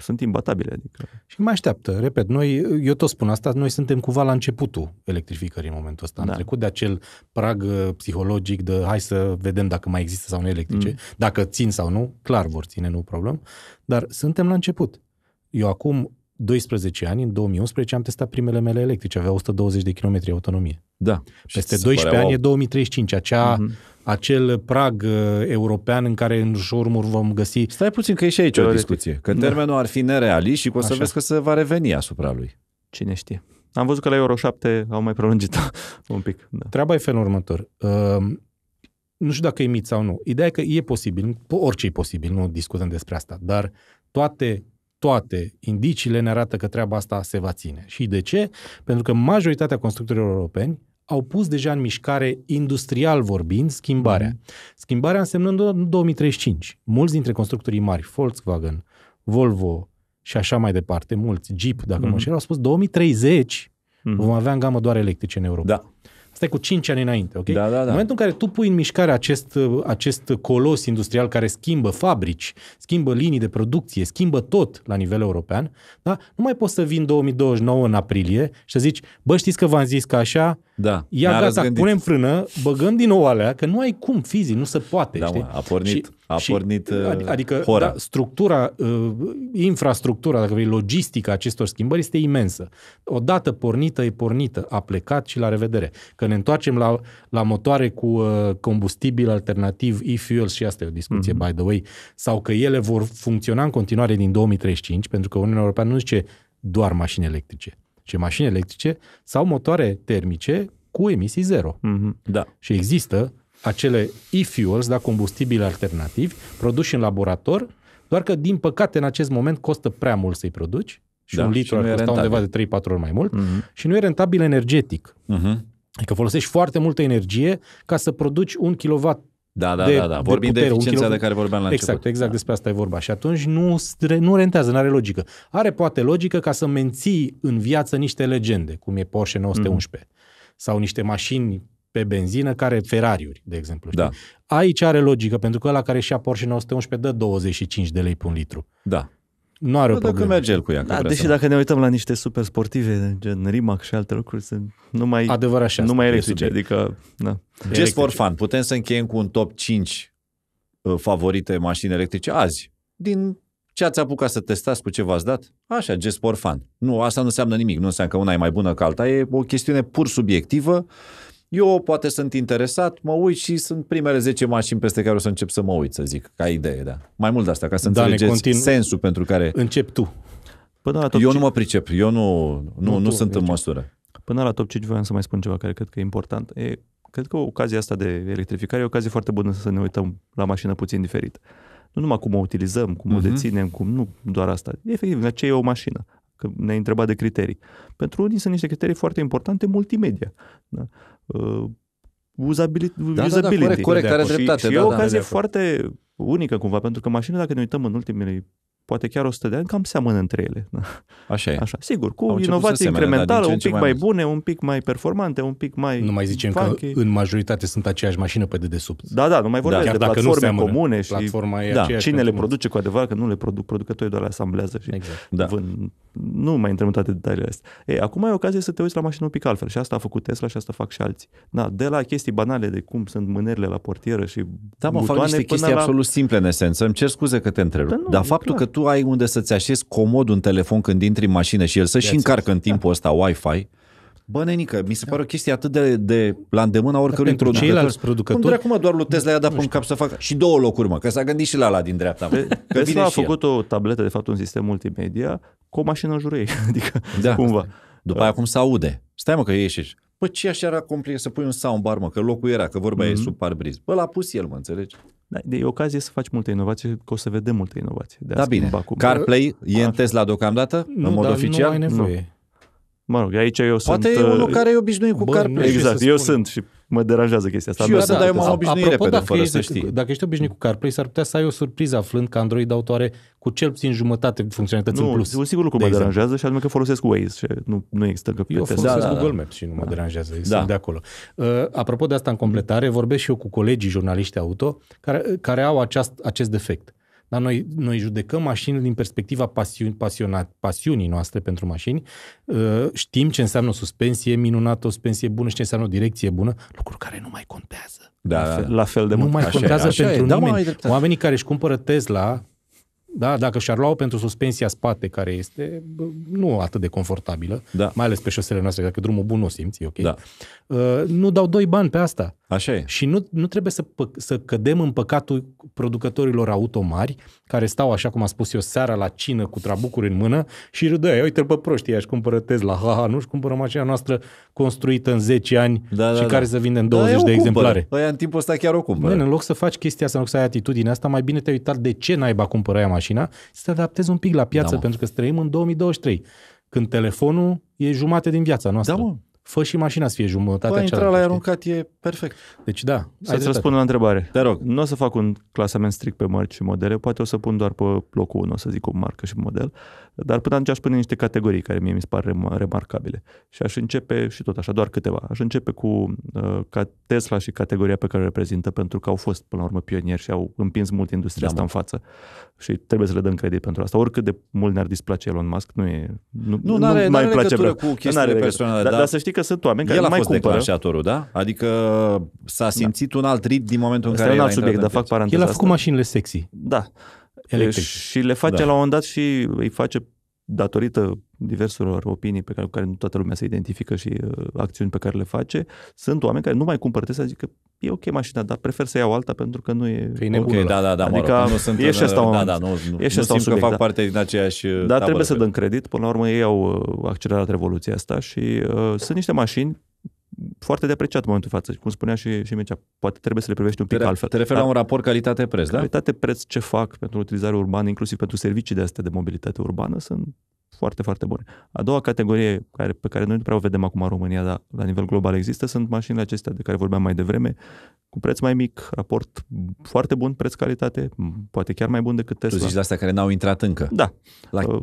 B: sunt imbatabile. Adică... Și mai așteaptă, repet, noi, eu tot spun asta, noi suntem cumva la începutul electrificării în momentul ăsta. Da. Am trecut de acel prag uh, psihologic de hai să vedem dacă mai există sau nu electrice, mm. dacă țin sau nu, clar vor ține, nu problem, dar suntem la început. Eu acum 12 ani, în 2011, am testat primele mele electrice, avea 120 de km autonomie. Da. Peste 12 ani o... e 2035, acea... Mm-hmm acel prag uh, european în care în jurul vom găsi... Stai puțin că e și aici o discuție, că da.
A: termenul ar fi nerealist și că o să vezi că
B: se va reveni asupra lui. Cine știe. Am văzut că la Euro 7 au mai prelungit un pic. Da. Treaba e felul următor. Uh, nu știu dacă e mit sau nu. Ideea e că e posibil, orice e posibil, nu discutăm despre asta, dar toate toate indiciile ne arată că treaba asta se va ține. Și de ce? Pentru că majoritatea constructorilor europeni au pus deja în mișcare, industrial vorbind, schimbarea. mm Schimbarea însemnând 2035. Mulți dintre constructorii mari, Volkswagen, Volvo și așa mai departe, mulți, Jeep, dacă mm-hmm. mă mhm. înșel, au spus 2030 mm-hmm. vom avea în gamă doar electrice în Europa. Da. Asta e cu 5 ani înainte, ok? Da, da, da. În momentul în care tu pui în mișcare acest, acest colos industrial care schimbă fabrici, schimbă linii de producție, schimbă tot la nivel european, da? nu mai poți să vin 2029 în aprilie și să zici, bă, știți că v-am zis că așa, da, Ia gata, răzgândit. punem frână, băgăm din nou alea, că nu ai cum fizic, nu se poate. Da, știi? Mă, a pornit, și, a pornit și, uh, Adică Da, structura, uh, infrastructura, dacă vrei, logistica acestor schimbări este imensă. Odată pornită, e pornită, a plecat și la revedere. Că ne întoarcem la, la motoare cu uh, combustibil alternativ, e-fuels, și asta e o discuție, mm-hmm. by the way, sau că ele vor funcționa în continuare din 2035, pentru că Uniunea Europeană nu zice doar mașini electrice ce mașini electrice sau motoare termice cu emisii zero. Mm-hmm. Da. Și există acele e-fuels, da, combustibili alternativi, produși în laborator, doar că, din păcate, în acest moment costă prea mult să-i produci și da, un litru și ar costa undeva de 3-4 ori mai mult mm-hmm. și nu e rentabil energetic. Mm-hmm. Adică folosești foarte multă energie ca să produci un kilowatt da, da, de, da, da. Vorbim de, putere, de eficiența de care vorbeam la exact, început. Exact, da. despre asta e vorba. Și atunci nu, nu rentează, nu are logică. Are poate logică ca să menții în viață niște legende, cum e Porsche 911, mm. sau niște mașini pe benzină, care Ferrariuri, de exemplu. Știi? Da. Aici are logică, pentru că ăla care și-a Porsche 911 dă 25 de lei pe un litru. Da nu are o problemă. Dacă merge el cu ea.
C: Da, deși dacă ne uităm la niște super sportive, gen Rimac și alte lucruri, sunt numai, Adevărat și numai electrice. Adică, da.
A: Just for fun, putem să încheiem cu un top 5 uh, favorite mașini electrice azi, din ce ați apucat să testați, cu ce v-ați dat, așa, just for fun. Nu, asta nu înseamnă nimic, nu înseamnă că una e mai bună ca alta, e o chestiune pur subiectivă eu poate sunt interesat, mă uit și sunt primele 10 mașini peste care o să încep să mă uit, să zic, ca
C: idee, da. Mai mult de asta, ca să da, înțelegeți continu... sensul
A: pentru care... Încep tu. Până la top eu 5... nu mă
C: pricep, eu nu, nu, nu, nu tu, sunt în măsură. Până la top 5 voiam să mai spun ceva care cred că e important. E, cred că ocazia asta de electrificare e o ocazie foarte bună să ne uităm la mașină puțin diferit. Nu numai cum o utilizăm, cum uh-huh. o mhm. deținem, cum nu doar asta. Efectiv, la ce e o mașină? Că ne-ai întrebat de criterii. Pentru unii sunt niște criterii foarte importante, multimedia. Da? uh, uzabilit, da, usability. Da, da, corect, corect, are dreptate. Și și da, e o da, ocazie da, foarte unică cumva, pentru că mașinile, dacă ne uităm în ultimele poate chiar 100 de ani, cam seamănă între ele. Așa e. Așa. Sigur,
B: cu inovații incrementale, da, un pic mai, mai bune, un pic mai performante, un pic mai Nu mai zicem funky. că în majoritate sunt aceeași mașină pe dedesubt. Da, da, nu mai vorbesc da. de dacă platforme nu comune și platforma e da, cine le produce
C: cu adevărat, că nu le produc, producătorii doar le asamblează și exact. da. vând. Nu mai intrăm în toate detaliile astea. Ei, acum ai ocazie să te uiți la mașină un pic altfel și asta a făcut Tesla și asta fac și alții. Da, de la chestii banale de cum sunt mânerile la portieră și Da, mă, fac niște chestii la... absolut
A: simple în esență. Îmi cer scuze că te întrerup. Da, nu, dar faptul clar. că tu ai unde să-ți așezi comod un telefon când intri în mașină și el să-și de încarcă în timpul ăsta Wi-Fi, Bă, nenică, mi se da. pare o chestie atât de,
C: de la îndemâna oricărui Pentru producător. Ceilalți producători...
A: Cum doar lui Tesla i-a dat în cap să facă... Și două locuri, mă, că s-a gândit și la la din dreapta. Mă. Că Tesla a făcut
C: el. o tabletă, de fapt, un sistem multimedia, cu o mașină în jurul ei. Adică,
A: da, cumva. Asta. După aia cum se aude. Stai, mă, că ieșești.
C: Păi ce așa era
A: complicat să pui un soundbar, mă, că locul era, că vorba mm-hmm. e sub parbriz. Bă, l-a pus el, mă, înțelegi?
C: Da, e ocazie să faci multe inovații, că o să vedem multe inovații. De da, bine. Acum. CarPlay
A: e Ar... în test la deocamdată, nu, în mod dar oficial? Nu ai nevoie.
C: Nu. Mă rog, aici eu Poate sunt... Poate e unul uh, care e obișnuit cu Bă, CarPlay. Exact, eu spun. sunt și mă deranjează chestia asta. Și eu să dai o obișnuire pe dacă, fără ești, să știi.
B: dacă ești obișnuit cu CarPlay, s-ar putea să ai o surpriză aflând că Android Auto are cu cel puțin jumătate funcționalități nu, în plus. Un singur lucru de mă exemplu.
C: deranjează și anume că folosesc Waze și nu, nu există încă pe Eu folosesc da, da, da. Google da, Maps și nu mă da. deranjează, da. sunt de
B: acolo. Uh, apropo de asta, în completare, vorbesc și eu cu colegii jurnaliști auto care, care au aceast, acest defect. Dar noi, noi judecăm mașinile din perspectiva pasiun, pasionat, pasiunii noastre pentru mașini. Ă, știm ce înseamnă o suspensie minunată, o suspensie bună și ce înseamnă o direcție bună, lucruri care nu mai contează. Da, la da, fel, da. la fel de mult. Nu mai așa contează e, așa pentru e, nimeni. Da, Oamenii care își cumpără Tesla, da, dacă și-ar lua pentru suspensia spate, care este bă, nu atât de confortabilă, da. mai ales pe șosele noastre, dacă drumul bun nu o simți, ok, da. uh, nu dau doi bani pe asta. Așa e. Și nu, nu trebuie să, pă- să cădem în păcatul producătorilor automari, care stau, așa cum am spus eu, seara la cină cu trabucuri în mână și Ei, uite-l pe proștii aș cumpără Tesla, ha, nu-și cumpără mașina noastră construită în 10 ani da, da, și da. care să vinde în 20 da, de exemplare. Păi
A: în timpul ăsta chiar o cumpără. Bine,
B: în loc să faci chestia asta, în loc să ai atitudinea asta, mai bine te-ai uitat de ce naiba cumpără aia mașina să te adaptezi un pic la piață, da, pentru că străim în 2023, când telefonul e jumate din viața noastră. Da, mă fă și mașina să fie jumătatea Păi, intra
A: la aruncat, e perfect.
B: Deci da. Să-ți răspund
C: la întrebare. Te rog. Nu o să fac un clasament strict pe mărci și modele, poate o să pun doar pe locul 1, o să zic cu marcă și model, dar până atunci aș pune niște categorii care mie mi se par remarcabile. Și aș începe, și tot așa, doar câteva, aș începe cu uh, ca Tesla și categoria pe care o reprezintă, pentru că au fost, până la urmă, pionieri și au împins mult industria da, asta mă. în față. Și trebuie să le dăm credit pentru asta. Oricât de mult ne-ar displace Elon Musk, nu e... Nu, nu, nu are mai place legătură cu chestiile personale. Dar, da. dar să știi că sunt oameni care El a mai fost cumpără.
A: declanșatorul, da? Adică s-a simțit da. un alt rit din momentul în care Este un alt subiect, dar fac paranteză. El a făcut
C: mașinile sexy. Da. Electric. Și le face da. la un moment dat și îi face datorită diverselor opinii pe care, cu care nu toată lumea se identifică și uh, acțiuni pe care le face, sunt oameni care nu mai cumpără Tesla, zic că e ok mașina, dar prefer să iau alta pentru că nu e... păi e okay, da, da, da, adică mă rog, adică nu sunt, e și asta un, da, da, nu, nu, e și asta nu simt un subiect, că fac da. parte din aceeași uh, Dar tabără, trebuie să dăm credit, până la urmă ei au accelerat revoluția asta și uh, sunt niște mașini foarte depreciat în momentul față. Cum spunea și, și Mircea, poate trebuie să le privești un pic te, altfel. Te referi la un raport calitate-preț, da? Calitate-preț, ce fac pentru utilizarea urbană, inclusiv pentru servicii de astea de mobilitate urbană, sunt foarte, foarte bune. A doua categorie care, pe care noi nu prea o vedem acum în România, dar la nivel global există, sunt mașinile acestea de care vorbeam mai devreme, cu preț mai mic, raport foarte bun, preț-calitate, poate chiar mai bun decât Tesla. Tu zici de astea care n-au intrat încă. Da. La uh,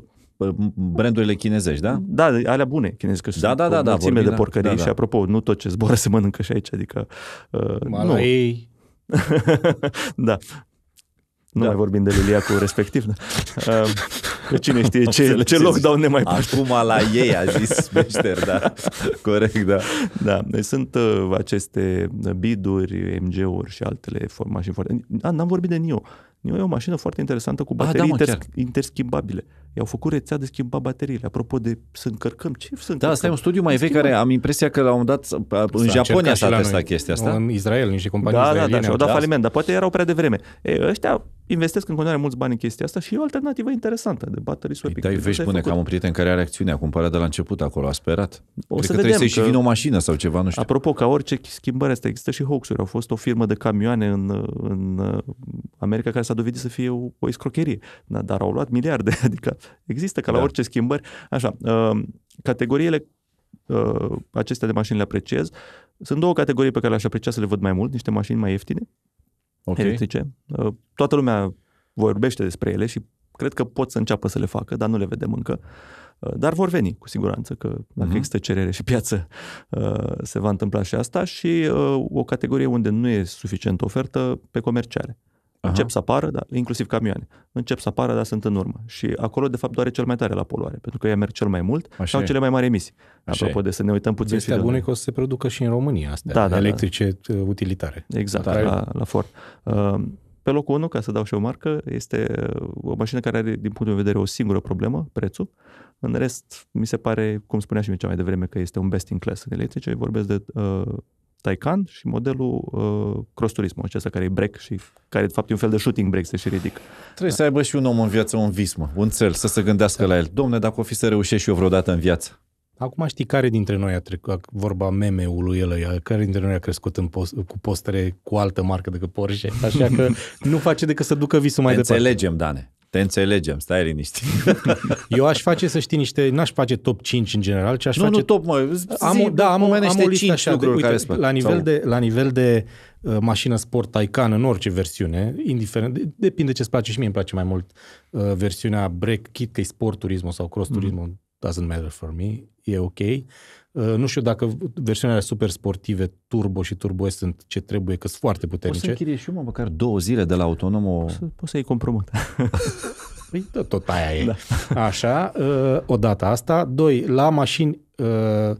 A: brandurile chinezești, da? Da, alea bune chinezești, că da, sunt da, da, da, vorbim, de da, porcării da, da. și apropo,
C: nu tot ce zboară se mănâncă și aici, adică... Uh, Malai. Nu. da. Nu da. mai vorbim de liliacul respectiv, da. Uh, că cine știe ce, ce lockdown ne mai poate. Acum la ei a zis meșter, da. Corect, da. Da, deci sunt uh, aceste biduri, MG-uri și altele formași. N-am vorbit de NIO. E o mașină foarte interesantă cu ah, da, baterii A, da, mă, inter- interschimbabile. I-au făcut rețea de schimba bateriile. Apropo de să încărcăm, ce să încărcăm? Da, asta e un studiu mai vechi care am impresia că la un dat în s-a Japonia s-a testat chestia asta. În Israel,
B: niște companii da, Da, da, și-au dat da, faliment,
C: dar poate erau prea devreme. Ei, ăștia investesc în continuare mulți bani în chestia asta și e o alternativă interesantă de battery swap. Păi da, vezi vești bune că am un
A: prieten care are acțiune, a cumpărat de la început acolo, a sperat. O Cred să că vedem trebuie să și vină o mașină sau ceva, nu
C: știu. Apropo, ca orice schimbare asta există și hoaxuri. Au fost o firmă de camioane în, în uh, America care s-a dovedit să fie o, o escrocherie, da, dar au luat miliarde. Adică există ca da. la orice schimbări. Așa, uh, categoriile uh, acestea de mașini le apreciez. Sunt două categorii pe care le-aș aprecia să le văd mai mult, niște mașini mai ieftine okay. heretice. Uh, toată lumea vorbește despre ele și cred că pot să înceapă să le facă, dar nu le vedem încă. Uh, dar vor veni, cu siguranță, că dacă uh-huh. există cerere și piață, uh, se va întâmpla și asta și o categorie unde nu e suficient ofertă pe comerciare. Încep să apară, da, inclusiv camioane. Încep să apară, dar sunt în urmă. Și acolo, de fapt, doare cel mai tare la poluare, pentru că ei merg cel mai mult Așa și au cele mai mari emisii. Așa Apropo e. de să ne uităm puțin. Este bună
B: că o să se producă și în România astea, da, da, da. electrice da. utilitare. Exact, Dar... la,
C: la Ford. Uh, pe locul 1, ca să dau și o marcă, este uh, o mașină care are, din punctul meu de vedere, o singură problemă, prețul. În rest, mi se pare, cum spunea și mie cea mai devreme, că este un best in class în electrice. Vorbesc de uh, Taycan și modelul uh, Cross Turismo, acesta care e break și care de fapt e un fel de shooting break, se și ridic. Trebuie da. să aibă și un om în viață un vis, mă, un țel, să se gândească da. la el. Domne, dacă o fi
A: să reușești și eu vreodată în viață.
B: Acum știi care dintre noi a trecut, vorba meme-ului ăla, care dintre noi a crescut în post, cu postere cu altă marcă decât Porsche, așa că nu face
A: decât să ducă visul mai Te departe. Înțelegem, Dane. Te înțelegem, stai liniștit.
B: Eu aș face, să știi, niște, n-aș face top 5 în general, ci aș nu, face... Nu, top,
A: mă, zi, am, zi, da, am, am, am o listă așa de, uite, care la nivel, sau... de,
B: la nivel de uh, mașină sport Taycan în orice versiune, indiferent, de, depinde ce-ți place și mie îmi place mai mult uh, versiunea break kit, că e sport turismo sau cross mm-hmm. turismo, mm. doesn't matter for me, e ok. Uh, nu știu dacă versiunile super sportive Turbo și Turbo S sunt ce trebuie, că sunt foarte puternice. Poți să și eu mă, măcar două zile de la autonom o... Poți să, să-i compromut. păi tot, tot aia e. Da. Așa, uh, odată asta. Doi, la mașini uh,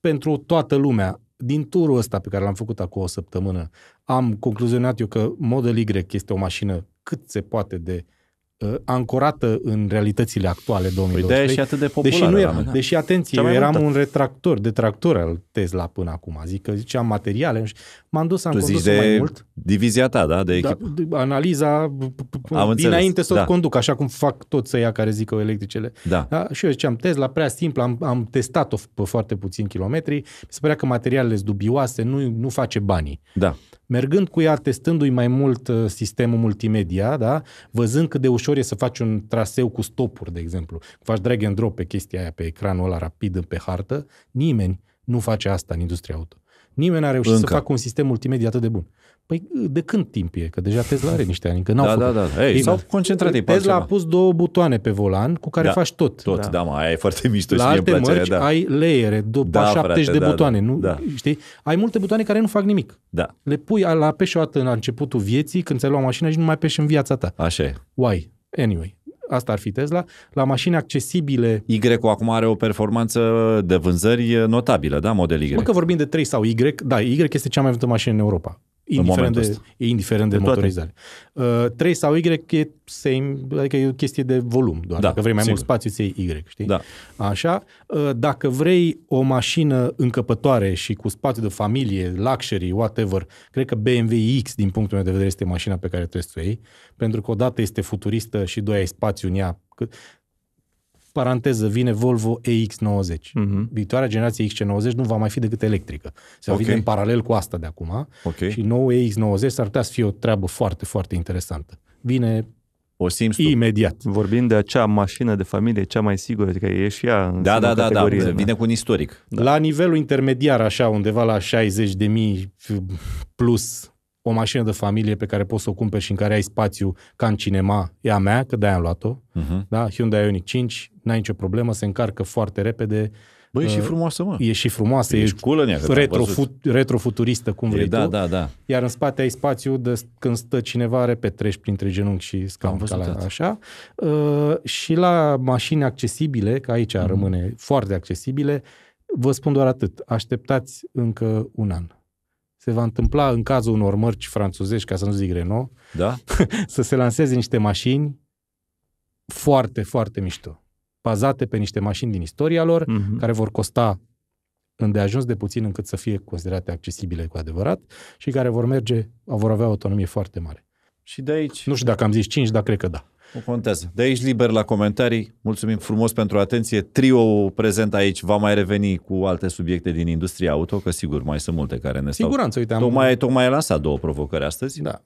B: pentru toată lumea. Din turul ăsta pe care l-am făcut acum o săptămână, am concluzionat eu că Model Y este o mașină cât se poate de uh, Uh, ancorată în realitățile actuale 2023. Păi de și atât de populară. Deși, nu era, da. deși atenție, eu eram multă. un retractor, detractor al Tesla până acum. Zic că ziceam materiale. M-am dus, am tu condus de mai mult.
A: divizia ta, da, de da, echipă.
B: Da, analiza am dinainte să o da. conduc, așa cum fac toți ăia care zic că electricele. Da. da. Și eu ziceam Tesla, prea simplu, am, am testat-o pe foarte puțin kilometri. Mi se părea că materialele sunt dubioase, nu, nu face banii. Da mergând cu ea, testându-i mai mult uh, sistemul multimedia, da? văzând cât de ușor e să faci un traseu cu stopuri, de exemplu, faci drag and drop pe chestia aia, pe ecranul ăla rapid, pe hartă, nimeni nu face asta în industria auto. Nimeni n-a reușit Încă. să facă un sistem multimedia atât de bun. Păi de când timp e? Că deja Tesla are niște ani, că n-au da, făcut. Da, da, da. Ei, Ei s-au concentrat Tesla a pus două butoane pe volan cu care da, faci tot. Tot, da, da mă, aia e foarte mișto La și alte mie mărci da. ai layere, do- da, 70 frate, de da, da butoane, da, nu? Da. Știi? Ai multe butoane care nu fac nimic. Da. Le pui, la apeși în începutul vieții, când ți-ai luat mașina și nu mai pești în viața ta. Așa e. Why? Anyway. Asta ar fi Tesla. La mașini accesibile... Y
A: acum are o performanță de vânzări notabilă, da, model Y? Mă, că
B: vorbim de 3 sau Y, da, Y este cea mai vândută mașină în Europa indiferent de, e indiferent de, de motorizare. Uh, 3 sau Y e same, adică e o chestie de volum doar. Da, dacă vrei mai sigur. mult spațiu, ți Y, știi? Da. Așa, uh, dacă vrei o mașină încăpătoare și cu spațiu de familie, luxury, whatever, cred că BMW X, din punctul meu de vedere, este mașina pe care trebuie să o iei, pentru că odată este futuristă și doi ai spațiu în ea paranteză, vine Volvo EX90. Uh-huh. Mhm. Viitoarea generație XC90 nu va mai fi decât electrică. Se va okay. vinde în paralel cu asta de acum. Okay. Și nou EX90 s-ar putea să fie o treabă foarte, foarte interesantă. Vine
C: o simți tu. Imediat. Vorbim de acea mașină de familie, cea mai sigură, adică e
B: și ea în Da, da, da, da. da, vine
C: cu un istoric.
B: Da. La nivelul intermediar, așa, undeva la 60.000 de mii plus o mașină de familie pe care poți să o cumperi și în care ai spațiu ca în cinema, e a mea, că de-aia am luat-o. Uh-huh. Da? Hyundai Ioniq 5, n-ai nicio problemă, se încarcă foarte repede. Băi, e și uh, frumoasă, mă. E și frumoasă, e, e cool în ea, retrofut, retrofuturistă, cum e, vrei da, tu. Da, da. Iar în spate ai spațiu de când stă cineva, repet, treci printre genunchi și scaun ca la, așa. Uh, și la mașini accesibile, că aici mm. rămâne foarte accesibile, vă spun doar atât, așteptați încă un an se va întâmpla în cazul unor mărci franțuzești, ca să nu zic Renault, da? să se lanseze niște mașini foarte, foarte mișto, bazate pe niște mașini din istoria lor, uh-huh. care vor costa îndeajuns de puțin încât să fie considerate accesibile cu adevărat și care vor merge, vor avea autonomie foarte mare. Și de aici... Nu știu dacă am zis 5, dar cred că da.
A: Nu contează. De aici liber la comentarii. Mulțumim frumos pentru atenție. Trio prezent aici va mai reveni cu alte subiecte din industria auto, că sigur mai sunt multe care ne Siguranță, stau. uite, am... Tocmai, ai lansat două provocări astăzi. Da.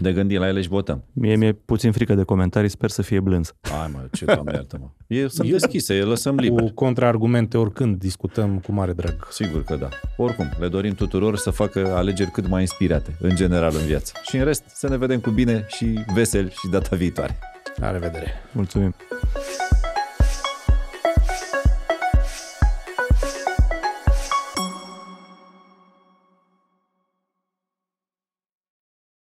A: De gândit la ele și votăm.
C: Mie mi-e puțin frică de comentarii, sper să fie blânz. Hai mă, ce doamne iartă-mă.
B: E, sunt deschise, e, lăsăm liber. Cu contraargumente oricând discutăm cu mare drag. Sigur că da. Oricum, le dorim tuturor
A: să facă alegeri cât mai inspirate, în general în viață. Și în rest, să ne vedem cu bine și vesel și data viitoare. La revedere!
D: Mulțumim!